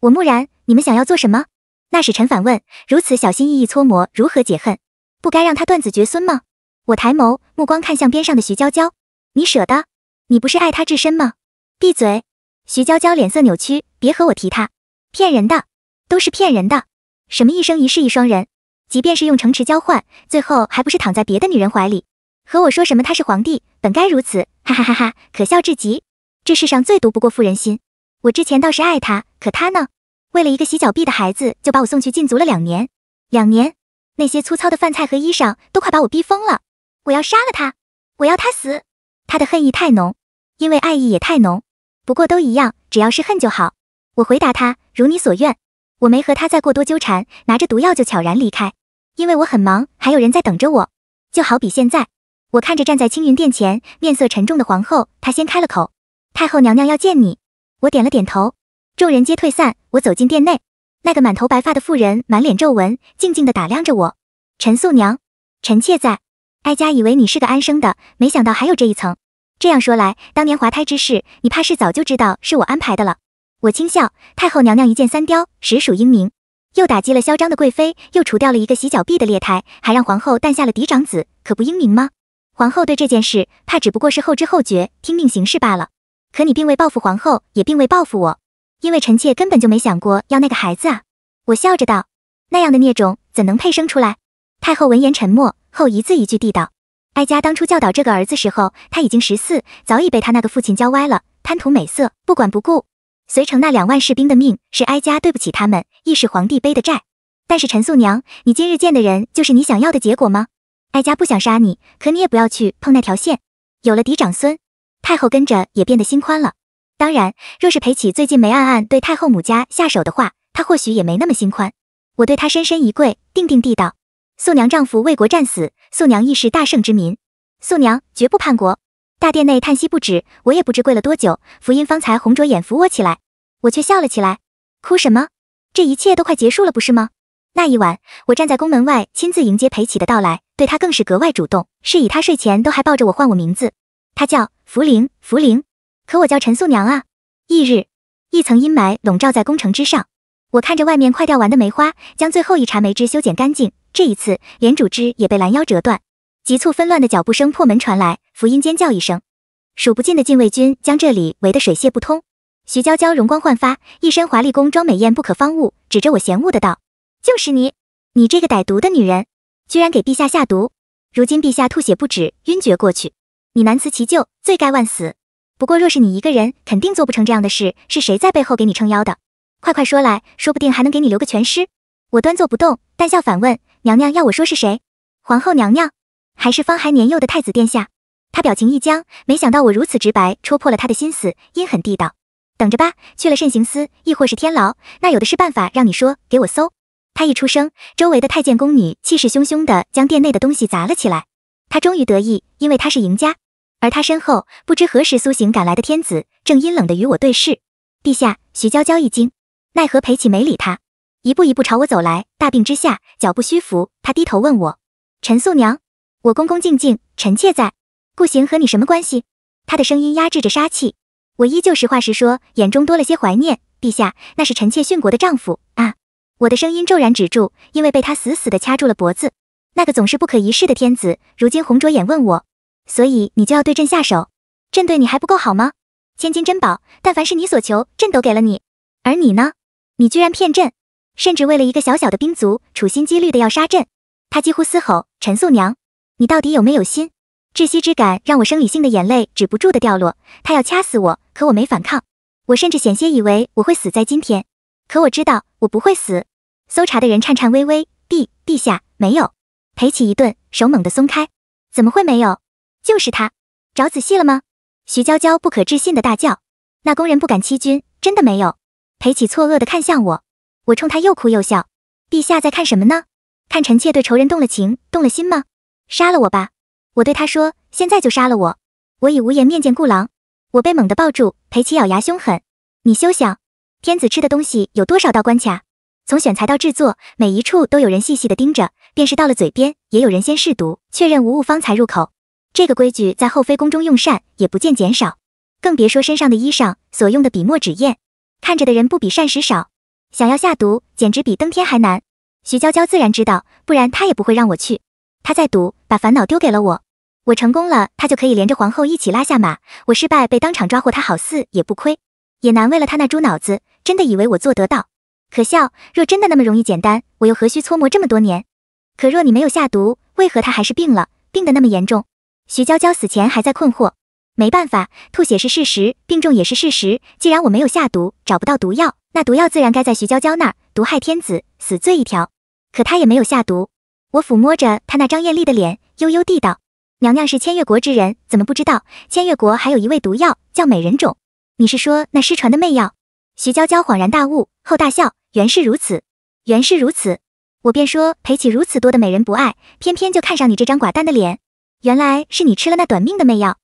我木然，你们想要做什么？”那使臣反问：“如此小心翼翼搓磨，如何解恨？不该让他断子绝孙吗？”我抬眸，目光看向边上的徐娇娇，你舍得？你不是爱他至深吗？闭嘴！徐娇娇脸色扭曲，别和我提他，骗人的，都是骗人的。什么一生一世一双人，即便是用城池交换，最后还不是躺在别的女人怀里？和我说什么他是皇帝，本该如此，哈哈哈哈，可笑至极。这世上最毒不过妇人心，我之前倒是爱他，可他呢？为了一个洗脚婢的孩子，就把我送去禁足了两年。两年，那些粗糙的饭菜和衣裳，都快把我逼疯了。我要杀了他，我要他死，他的恨意太浓，因为爱意也太浓，不过都一样，只要是恨就好。我回答他，如你所愿。我没和他再过多纠缠，拿着毒药就悄然离开，因为我很忙，还有人在等着我。就好比现在，我看着站在青云殿前面色沉重的皇后，她先开了口：“太后娘娘要见你。”我点了点头。众人皆退散，我走进殿内。那个满头白发的妇人，满脸皱纹，静静的打量着我。陈素娘，臣妾在。哀家以为你是个安生的，没想到还有这一层。这样说来，当年滑胎之事，你怕是早就知道是我安排的了。我轻笑，太后娘娘一箭三雕，实属英明。又打击了嚣张的贵妃，又除掉了一个洗脚婢的劣胎，还让皇后诞下了嫡长子，可不英明吗？皇后对这件事，怕只不过是后知后觉，听命行事罢了。可你并未报复皇后，也并未报复我，因为臣妾根本就没想过要那个孩子啊。我笑着道，那样的孽种，怎能配生出来？太后闻言沉默后，一字一句地道：“哀家当初教导这个儿子时候，他已经十四，早已被他那个父亲教歪了，贪图美色，不管不顾。随城那两万士兵的命是哀家对不起他们，亦是皇帝背的债。但是陈素娘，你今日见的人就是你想要的结果吗？哀家不想杀你，可你也不要去碰那条线。有了嫡长孙，太后跟着也变得心宽了。当然，若是裴启最近没暗暗对太后母家下手的话，他或许也没那么心宽。我对他深深一跪，定定地道。”素娘丈夫为国战死，素娘亦是大圣之民，素娘绝不叛国。大殿内叹息不止，我也不知跪了多久，福音方才红着眼扶我起来，我却笑了起来。哭什么？这一切都快结束了，不是吗？那一晚，我站在宫门外，亲自迎接裴启的到来，对他更是格外主动，是以他睡前都还抱着我唤我名字。他叫福灵，福灵，可我叫陈素娘啊。翌日，一层阴霾笼罩在宫城之上，我看着外面快掉完的梅花，将最后一茬梅枝修剪干净。这一次，连主枝也被拦腰折断。急促纷乱的脚步声破门传来，福音尖叫一声，数不尽的禁卫军将这里围得水泄不通。徐娇娇容光焕发，一身华丽宫装，美艳不可方物，指着我嫌恶的道：“就是你，你这个歹毒的女人，居然给陛下下毒，如今陛下吐血不止，晕厥过去，你难辞其咎，罪该万死。不过若是你一个人，肯定做不成这样的事，是谁在背后给你撑腰的？快快说来，说不定还能给你留个全尸。”我端坐不动，淡笑反问。娘娘要我说是谁？皇后娘娘，还是方还年幼的太子殿下？他表情一僵，没想到我如此直白，戳破了他的心思，阴狠地道：“等着吧，去了慎刑司，亦或是天牢，那有的是办法让你说给我搜。”他一出声，周围的太监宫女气势汹汹地将殿内的东西砸了起来。他终于得意，因为他是赢家。而他身后，不知何时苏醒赶来的天子，正阴冷的与我对视。陛下，徐娇娇一惊，奈何裴启没理他。一步一步朝我走来，大病之下脚步虚浮。他低头问我：“陈素娘，我恭恭敬敬，臣妾在。”顾行和你什么关系？他的声音压制着杀气。我依旧实话实说，眼中多了些怀念。陛下，那是臣妾殉国的丈夫啊！我的声音骤然止住，因为被他死死地掐住了脖子。那个总是不可一世的天子，如今红着眼问我：“所以你就要对朕下手？朕对你还不够好吗？千金珍宝，但凡是你所求，朕都给了你。而你呢？你居然骗朕！”甚至为了一个小小的兵卒，处心积虑的要杀朕，他几乎嘶吼：“陈素娘，你到底有没有心？”窒息之感让我生理性的眼泪止不住的掉落。他要掐死我，可我没反抗，我甚至险些以为我会死在今天。可我知道我不会死。搜查的人颤颤巍巍：“陛陛下没有。”裴启一顿，手猛地松开。怎么会没有？就是他，找仔细了吗？徐娇娇不可置信的大叫。那工人不敢欺君，真的没有。裴启错愕的看向我。我冲他又哭又笑，陛下在看什么呢？看臣妾对仇人动了情、动了心吗？杀了我吧！我对他说，现在就杀了我，我已无颜面见顾郎。我被猛地抱住，裴齐咬牙凶狠，你休想！天子吃的东西有多少道关卡？从选材到制作，每一处都有人细细的盯着，便是到了嘴边，也有人先试毒，确认无误方才入口。这个规矩在后妃宫中用膳也不见减少，更别说身上的衣裳、所用的笔墨纸砚，看着的人不比膳食少。想要下毒，简直比登天还难。徐娇娇自然知道，不然她也不会让我去。她在赌，把烦恼丢给了我。我成功了，她就可以连着皇后一起拉下马；我失败，被当场抓获，她好似也不亏。也难为了她那猪脑子，真的以为我做得到？可笑！若真的那么容易简单，我又何须搓磨这么多年？可若你没有下毒，为何她还是病了，病得那么严重？徐娇娇死前还在困惑。没办法，吐血是事实，病重也是事实。既然我没有下毒，找不到毒药。那毒药自然该在徐娇娇那儿毒害天子，死罪一条。可她也没有下毒。我抚摸着她那张艳丽的脸，悠悠地道：“娘娘是千越国之人，怎么不知道千越国还有一味毒药叫美人种？你是说那失传的媚药？”徐娇娇恍然大悟后大笑：“原是如此，原是如此。”我便说：“裴起如此多的美人不爱，偏偏就看上你这张寡淡的脸。原来是你吃了那短命的媚药。”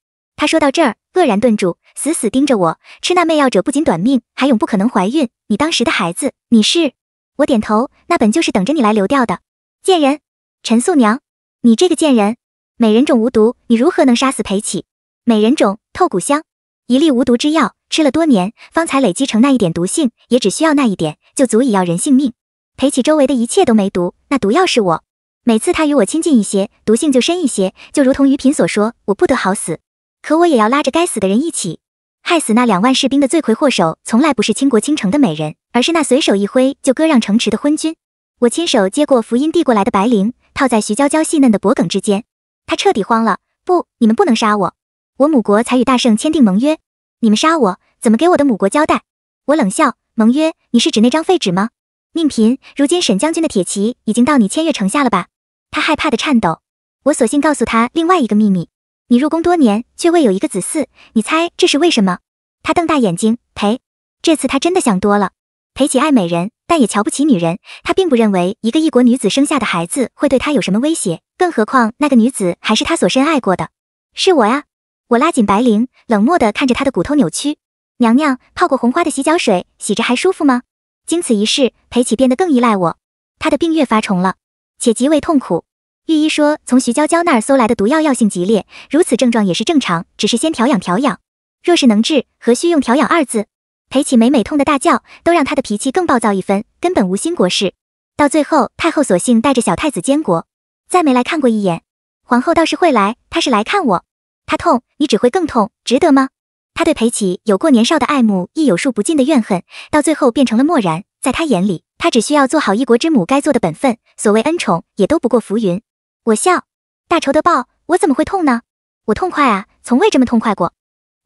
他说到这儿，愕然顿住，死死盯着我。吃那媚药者不仅短命，还永不可能怀孕。你当时的孩子，你是？我点头，那本就是等着你来流掉的。贱人，陈素娘，你这个贱人！美人种无毒，你如何能杀死裴启？美人种透骨香，一粒无毒之药，吃了多年，方才累积成那一点毒性，也只需要那一点，就足以要人性命。裴启周围的一切都没毒，那毒药是我。每次他与我亲近一些，毒性就深一些，就如同余品所说，我不得好死。可我也要拉着该死的人一起，害死那两万士兵的罪魁祸首从来不是倾国倾城的美人，而是那随手一挥就割让城池的昏君。我亲手接过福音递过来的白绫，套在徐娇娇细嫩的脖颈之间，她彻底慌了。不，你们不能杀我，我母国才与大圣签订盟约，你们杀我怎么给我的母国交代？我冷笑，盟约，你是指那张废纸吗？宁嫔，如今沈将军的铁骑已经到你千越城下了吧？他害怕的颤抖。我索性告诉他另外一个秘密。你入宫多年，却未有一个子嗣，你猜这是为什么？他瞪大眼睛，裴，这次他真的想多了。裴启爱美人，但也瞧不起女人。他并不认为一个异国女子生下的孩子会对他有什么威胁，更何况那个女子还是他所深爱过的。是我呀！我拉紧白绫，冷漠地看着他的骨头扭曲。娘娘泡过红花的洗脚水，洗着还舒服吗？经此一事，裴启变得更依赖我，他的病越发重了，且极为痛苦。御医说，从徐娇娇那儿搜来的毒药药性极烈，如此症状也是正常，只是先调养调养。若是能治，何须用调养二字？裴启每每痛得大叫，都让他的脾气更暴躁一分，根本无心国事。到最后，太后索性带着小太子监国，再没来看过一眼。皇后倒是会来，她是来看我。她痛，你只会更痛，值得吗？她对裴启有过年少的爱慕，亦有数不尽的怨恨，到最后变成了漠然。在他眼里，她只需要做好一国之母该做的本分，所谓恩宠也都不过浮云。我笑，大仇得报，我怎么会痛呢？我痛快啊，从未这么痛快过。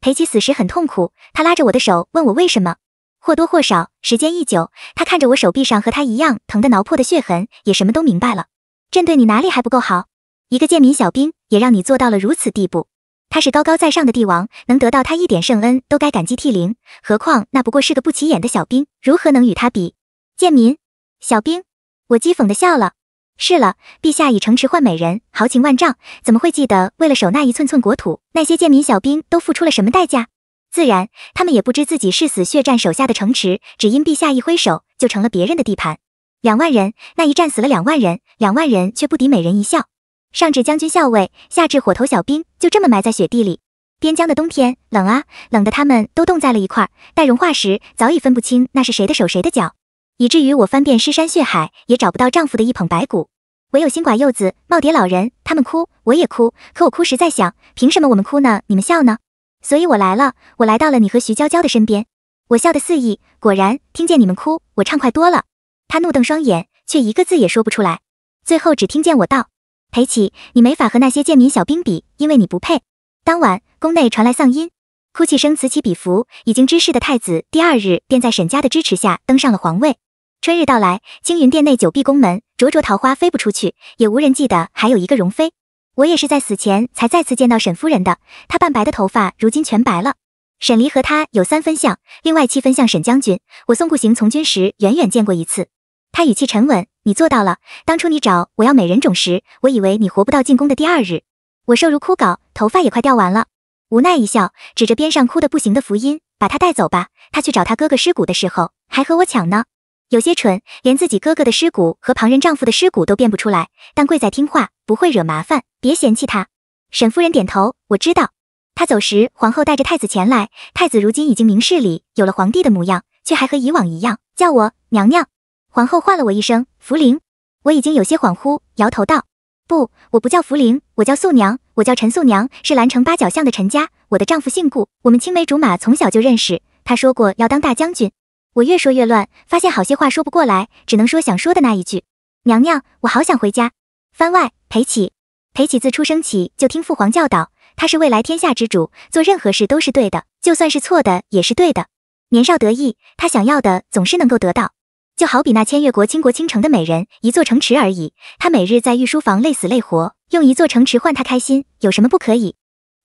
裴吉死时很痛苦，他拉着我的手，问我为什么。或多或少，时间一久，他看着我手臂上和他一样疼的挠破的血痕，也什么都明白了。朕对你哪里还不够好？一个贱民小兵也让你做到了如此地步。他是高高在上的帝王，能得到他一点圣恩，都该感激涕零。何况那不过是个不起眼的小兵，如何能与他比？贱民小兵，我讥讽的笑了。是了，陛下以城池换美人，豪情万丈，怎么会记得为了守那一寸寸国土，那些贱民小兵都付出了什么代价？自然，他们也不知自己誓死血战手下的城池，只因陛下一挥手就成了别人的地盘。两万人，那一战死了两万人，两万人却不敌美人一笑。上至将军校尉，下至火头小兵，就这么埋在雪地里。边疆的冬天冷啊，冷得他们都冻在了一块，待融化时，早已分不清那是谁的手谁的脚。以至于我翻遍尸山血海也找不到丈夫的一捧白骨，唯有新寡幼子、耄耋老人，他们哭我也哭，可我哭时在想，凭什么我们哭呢？你们笑呢？所以我来了，我来到了你和徐娇娇的身边，我笑得肆意。果然，听见你们哭，我畅快多了。他怒瞪双眼，却一个字也说不出来，最后只听见我道：“裴启，你没法和那些贱民小兵比，因为你不配。”当晚，宫内传来丧音，哭泣声此起彼伏。已经知事的太子，第二日便在沈家的支持下登上了皇位。春日到来，青云殿内久闭宫门，灼灼桃花飞不出去，也无人记得还有一个容妃。我也是在死前才再次见到沈夫人的。她半白的头发如今全白了。沈离和她有三分像，另外七分像沈将军。我送顾行从军时远远见过一次。他语气沉稳，你做到了。当初你找我要美人种时，我以为你活不到进宫的第二日。我瘦如枯槁，头发也快掉完了。无奈一笑，指着边上哭得不行的福音，把他带走吧。他去找他哥哥尸骨的时候，还和我抢呢。有些蠢，连自己哥哥的尸骨和旁人丈夫的尸骨都辨不出来，但贵在听话，不会惹麻烦。别嫌弃他。沈夫人点头，我知道。她走时，皇后带着太子前来。太子如今已经明事理，有了皇帝的模样，却还和以往一样，叫我娘娘。皇后唤了我一声“福苓”，我已经有些恍惚，摇头道：“不，我不叫福苓，我叫素娘，我叫陈素娘，是兰城八角巷的陈家。我的丈夫姓顾，我们青梅竹马，从小就认识。他说过要当大将军。”我越说越乱，发现好些话说不过来，只能说想说的那一句：“娘娘，我好想回家。”番外裴启，裴启自出生起就听父皇教导，他是未来天下之主，做任何事都是对的，就算是错的也是对的。年少得意，他想要的总是能够得到，就好比那千越国倾国倾城的美人，一座城池而已。他每日在御书房累死累活，用一座城池换他开心，有什么不可以？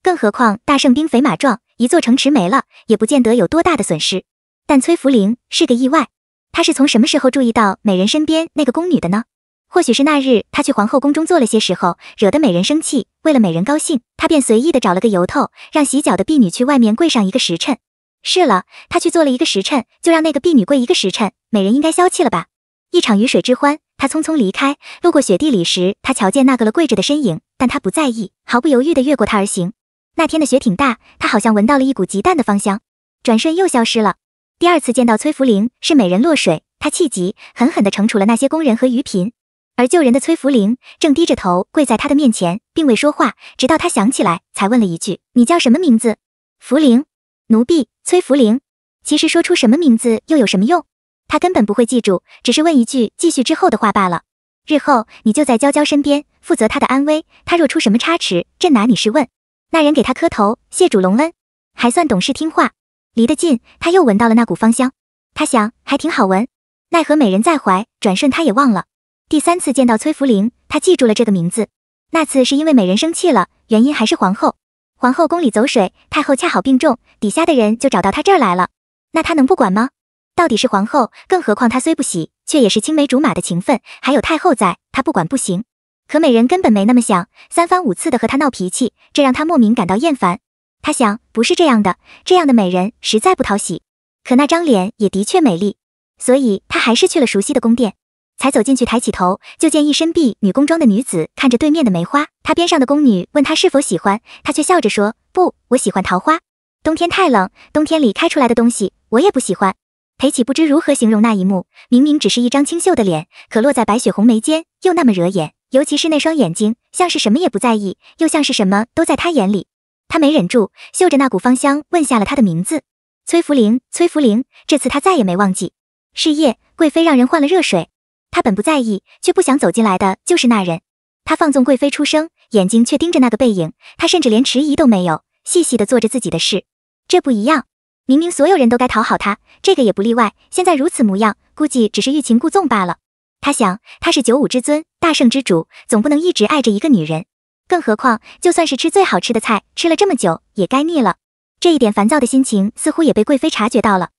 更何况大圣兵肥马壮，一座城池没了，也不见得有多大的损失。但崔福玲是个意外，他是从什么时候注意到美人身边那个宫女的呢？或许是那日他去皇后宫中坐了些时候，惹得美人生气。为了美人高兴，他便随意的找了个由头，让洗脚的婢女去外面跪上一个时辰。是了，他去做了一个时辰，就让那个婢女跪一个时辰，美人应该消气了吧？一场雨水之欢，他匆匆离开，路过雪地里时，他瞧见那个了跪着的身影，但他不在意，毫不犹豫的越过他而行。那天的雪挺大，他好像闻到了一股极淡的芳香，转瞬又消失了。第二次见到崔福灵是美人落水，他气急，狠狠地惩处了那些工人和余贫。而救人的崔福灵正低着头跪在他的面前，并未说话，直到他想起来，才问了一句：“你叫什么名字？”“福灵，奴婢崔福灵。”其实说出什么名字又有什么用？他根本不会记住，只是问一句继续之后的话罢了。日后你就在娇娇身边，负责她的安危。她若出什么差池，朕拿你是问。那人给他磕头，谢主隆恩，还算懂事听话。离得近，他又闻到了那股芳香，他想还挺好闻。奈何美人在怀，转瞬他也忘了。第三次见到崔福玲，他记住了这个名字。那次是因为美人生气了，原因还是皇后。皇后宫里走水，太后恰好病重，底下的人就找到他这儿来了。那他能不管吗？到底是皇后，更何况他虽不喜，却也是青梅竹马的情分。还有太后在，他不管不行。可美人根本没那么想，三番五次的和他闹脾气，这让他莫名感到厌烦。他想，不是这样的，这样的美人实在不讨喜。可那张脸也的确美丽，所以他还是去了熟悉的宫殿，才走进去，抬起头就见一身婢女宫装的女子看着对面的梅花。她边上的宫女问她是否喜欢，她却笑着说：“不，我喜欢桃花。冬天太冷，冬天里开出来的东西我也不喜欢。”裴启不知如何形容那一幕，明明只是一张清秀的脸，可落在白雪红眉间又那么惹眼，尤其是那双眼睛，像是什么也不在意，又像是什么都在他眼里。他没忍住，嗅着那股芳香，问下了她的名字：崔福玲。崔福玲，这次他再也没忘记。是夜，贵妃让人换了热水，他本不在意，却不想走进来的就是那人。他放纵贵妃出声，眼睛却盯着那个背影。他甚至连迟疑都没有，细细的做着自己的事。这不一样，明明所有人都该讨好他，这个也不例外。现在如此模样，估计只是欲擒故纵罢了。他想，他是九五之尊，大圣之主，总不能一直爱着一个女人。更何况，就算是吃最好吃的菜，吃了这么久也该腻了。这一点烦躁的心情似乎也被贵妃察觉到了。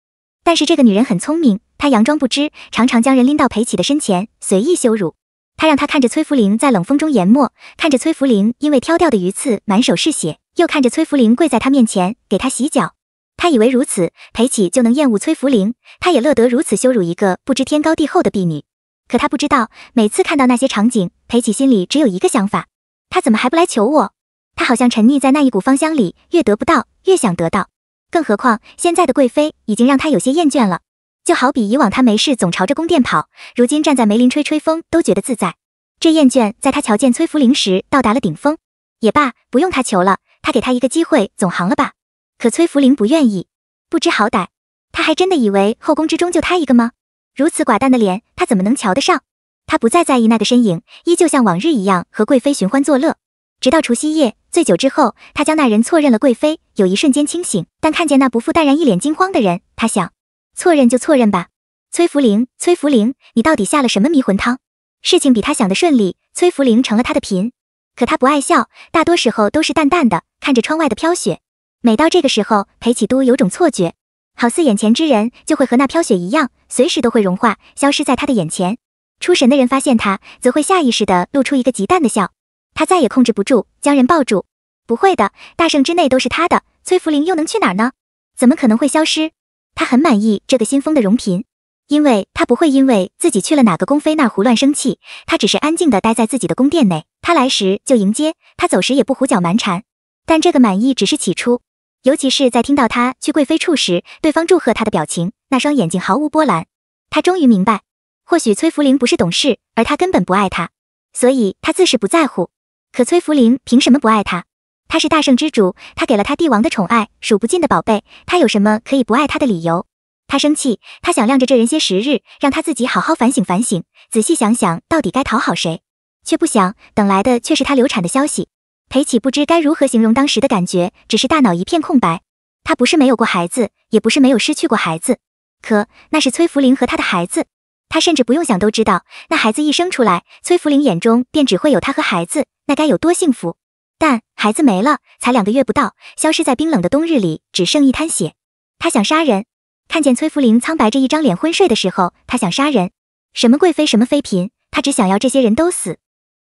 但是这个女人很聪明，她佯装不知，常常将人拎到裴启的身前，随意羞辱她让他看着崔福林在冷风中研墨，看着崔福林因为挑掉的鱼刺满手是血，又看着崔福林跪在她面前给她洗脚。他以为如此，裴启就能厌恶崔福林，他也乐得如此羞辱一个不知天高地厚的婢女。可他不知道，每次看到那些场景，裴启心里只有一个想法。他怎么还不来求我？他好像沉溺在那一股芳香里，越得不到越想得到。更何况现在的贵妃已经让他有些厌倦了，就好比以往他没事总朝着宫殿跑，如今站在梅林吹吹风都觉得自在。这厌倦在他瞧见崔福灵时到达了顶峰。也罢，不用他求了，他给他一个机会总行了吧？可崔福灵不愿意，不知好歹，他还真的以为后宫之中就他一个吗？如此寡淡的脸，他怎么能瞧得上？他不再在意那个身影，依旧像往日一样和贵妃寻欢作乐。直到除夕夜，醉酒之后，他将那人错认了贵妃。有一瞬间清醒，但看见那不复淡然、一脸惊慌的人，他想，错认就错认吧。崔福灵，崔福灵，你到底下了什么迷魂汤？事情比他想的顺利，崔福灵成了他的嫔。可他不爱笑，大多时候都是淡淡的看着窗外的飘雪。每到这个时候，裴启都有种错觉，好似眼前之人就会和那飘雪一样，随时都会融化消失在他的眼前。出神的人发现他，则会下意识地露出一个极淡的笑。他再也控制不住，将人抱住。不会的，大圣之内都是他的，崔福林又能去哪儿呢？怎么可能会消失？他很满意这个新封的容嫔，因为他不会因为自己去了哪个宫妃那儿胡乱生气。他只是安静地待在自己的宫殿内，他来时就迎接，他走时也不胡搅蛮缠。但这个满意只是起初，尤其是在听到他去贵妃处时，对方祝贺他的表情，那双眼睛毫无波澜。他终于明白。或许崔福林不是懂事，而他根本不爱他，所以他自是不在乎。可崔福林凭什么不爱他？他是大圣之主，他给了他帝王的宠爱，数不尽的宝贝，他有什么可以不爱他的理由？他生气，他想晾着这人些时日，让他自己好好反省反省，仔细想想到底该讨好谁。却不想等来的却是他流产的消息。裴启不知该如何形容当时的感觉，只是大脑一片空白。他不是没有过孩子，也不是没有失去过孩子，可那是崔福林和他的孩子。他甚至不用想都知道，那孩子一生出来，崔福林眼中便只会有他和孩子，那该有多幸福。但孩子没了，才两个月不到，消失在冰冷的冬日里，只剩一滩血。他想杀人，看见崔福林苍白着一张脸昏睡的时候，他想杀人。什么贵妃，什么妃嫔，他只想要这些人都死。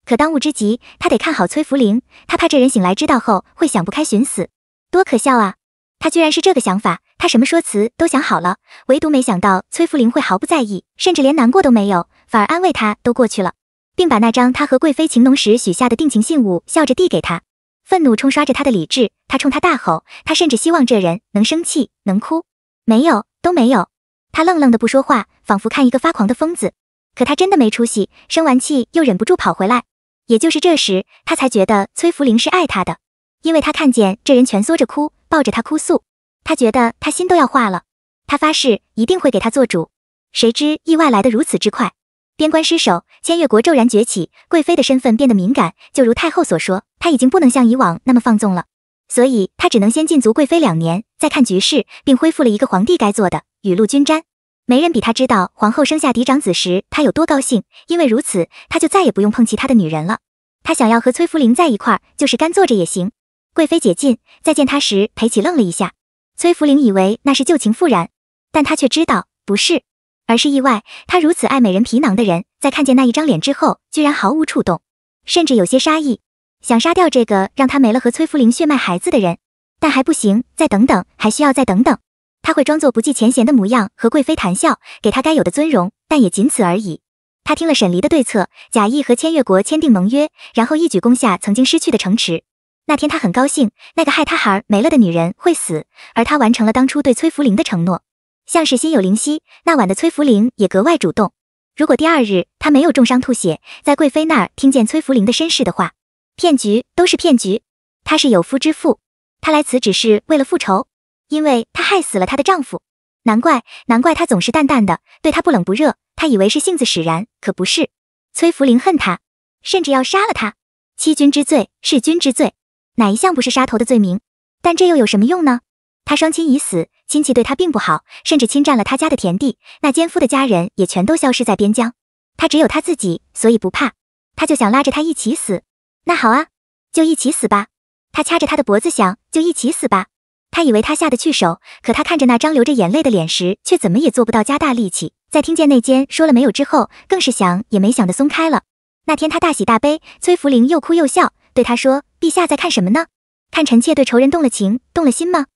可当务之急，他得看好崔福林，他怕这人醒来知道后会想不开寻死，多可笑啊！他居然是这个想法，他什么说辞都想好了，唯独没想到崔福林会毫不在意，甚至连难过都没有，反而安慰他都过去了，并把那张他和贵妃情浓时许下的定情信物笑着递给他。愤怒冲刷着他的理智，他冲他大吼，他甚至希望这人能生气，能哭，没有，都没有。他愣愣的不说话，仿佛看一个发狂的疯子。可他真的没出息，生完气又忍不住跑回来。也就是这时，他才觉得崔福林是爱他的，因为他看见这人蜷缩着哭。抱着他哭诉，他觉得他心都要化了。他发誓一定会给他做主。谁知意外来得如此之快，边关失守，千越国骤然崛起，贵妃的身份变得敏感。就如太后所说，她已经不能像以往那么放纵了，所以她只能先禁足贵妃两年，再看局势，并恢复了一个皇帝该做的雨露均沾。没人比他知道皇后生下嫡长子时他有多高兴，因为如此，他就再也不用碰其他的女人了。他想要和崔福林在一块儿，就是干坐着也行。贵妃解禁，再见他时，裴启愣了一下。崔福林以为那是旧情复燃，但他却知道不是，而是意外。他如此爱美人皮囊的人，在看见那一张脸之后，居然毫无触动，甚至有些杀意，想杀掉这个让他没了和崔福林血脉孩子的人。但还不行，再等等，还需要再等等。他会装作不计前嫌的模样和贵妃谈笑，给他该有的尊荣，但也仅此而已。他听了沈离的对策，假意和千月国签订盟约，然后一举攻下曾经失去的城池。那天他很高兴，那个害他孩儿没了的女人会死，而他完成了当初对崔福林的承诺，像是心有灵犀。那晚的崔福林也格外主动。如果第二日她没有重伤吐血，在贵妃那儿听见崔福林的身世的话，骗局都是骗局。她是有夫之妇，她来此只是为了复仇，因为她害死了她的丈夫。难怪，难怪她总是淡淡的对他不冷不热。他以为是性子使然，可不是。崔福林恨他，甚至要杀了他，欺君之罪，弑君之罪。哪一项不是杀头的罪名？但这又有什么用呢？他双亲已死，亲戚对他并不好，甚至侵占了他家的田地。那奸夫的家人也全都消失在边疆，他只有他自己，所以不怕。他就想拉着他一起死。那好啊，就一起死吧。他掐着他的脖子想，就一起死吧。他以为他下得去手，可他看着那张流着眼泪的脸时，却怎么也做不到加大力气。在听见内奸说了没有之后，更是想也没想的松开了。那天他大喜大悲，崔福林又哭又笑。对他说：“陛下在看什么呢？看臣妾对仇人动了情、动了心吗？”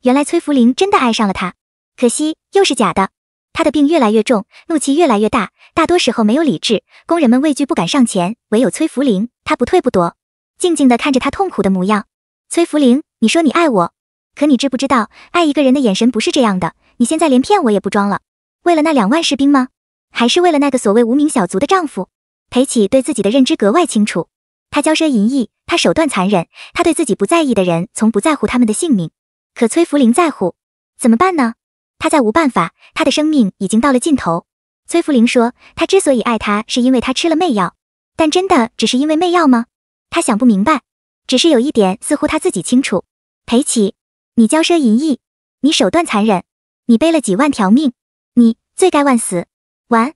原来崔福林真的爱上了他，可惜又是假的。他的病越来越重，怒气越来越大，大多时候没有理智，宫人们畏惧不敢上前，唯有崔福林，他不退不躲，静静地看着他痛苦的模样。崔福林，你说你爱我，可你知不知道，爱一个人的眼神不是这样的？你现在连骗我也不装了，为了那两万士兵吗？还是为了那个所谓无名小卒的丈夫？裴启对自己的认知格外清楚。他骄奢淫逸，他手段残忍，他对自己不在意的人从不在乎他们的性命。可崔福林在乎，怎么办呢？他再无办法，他的生命已经到了尽头。崔福林说，他之所以爱他，是因为他吃了媚药。但真的只是因为媚药吗？他想不明白。只是有一点，似乎他自己清楚。裴启，你骄奢淫逸，你手段残忍，你背了几万条命，你罪该万死。完。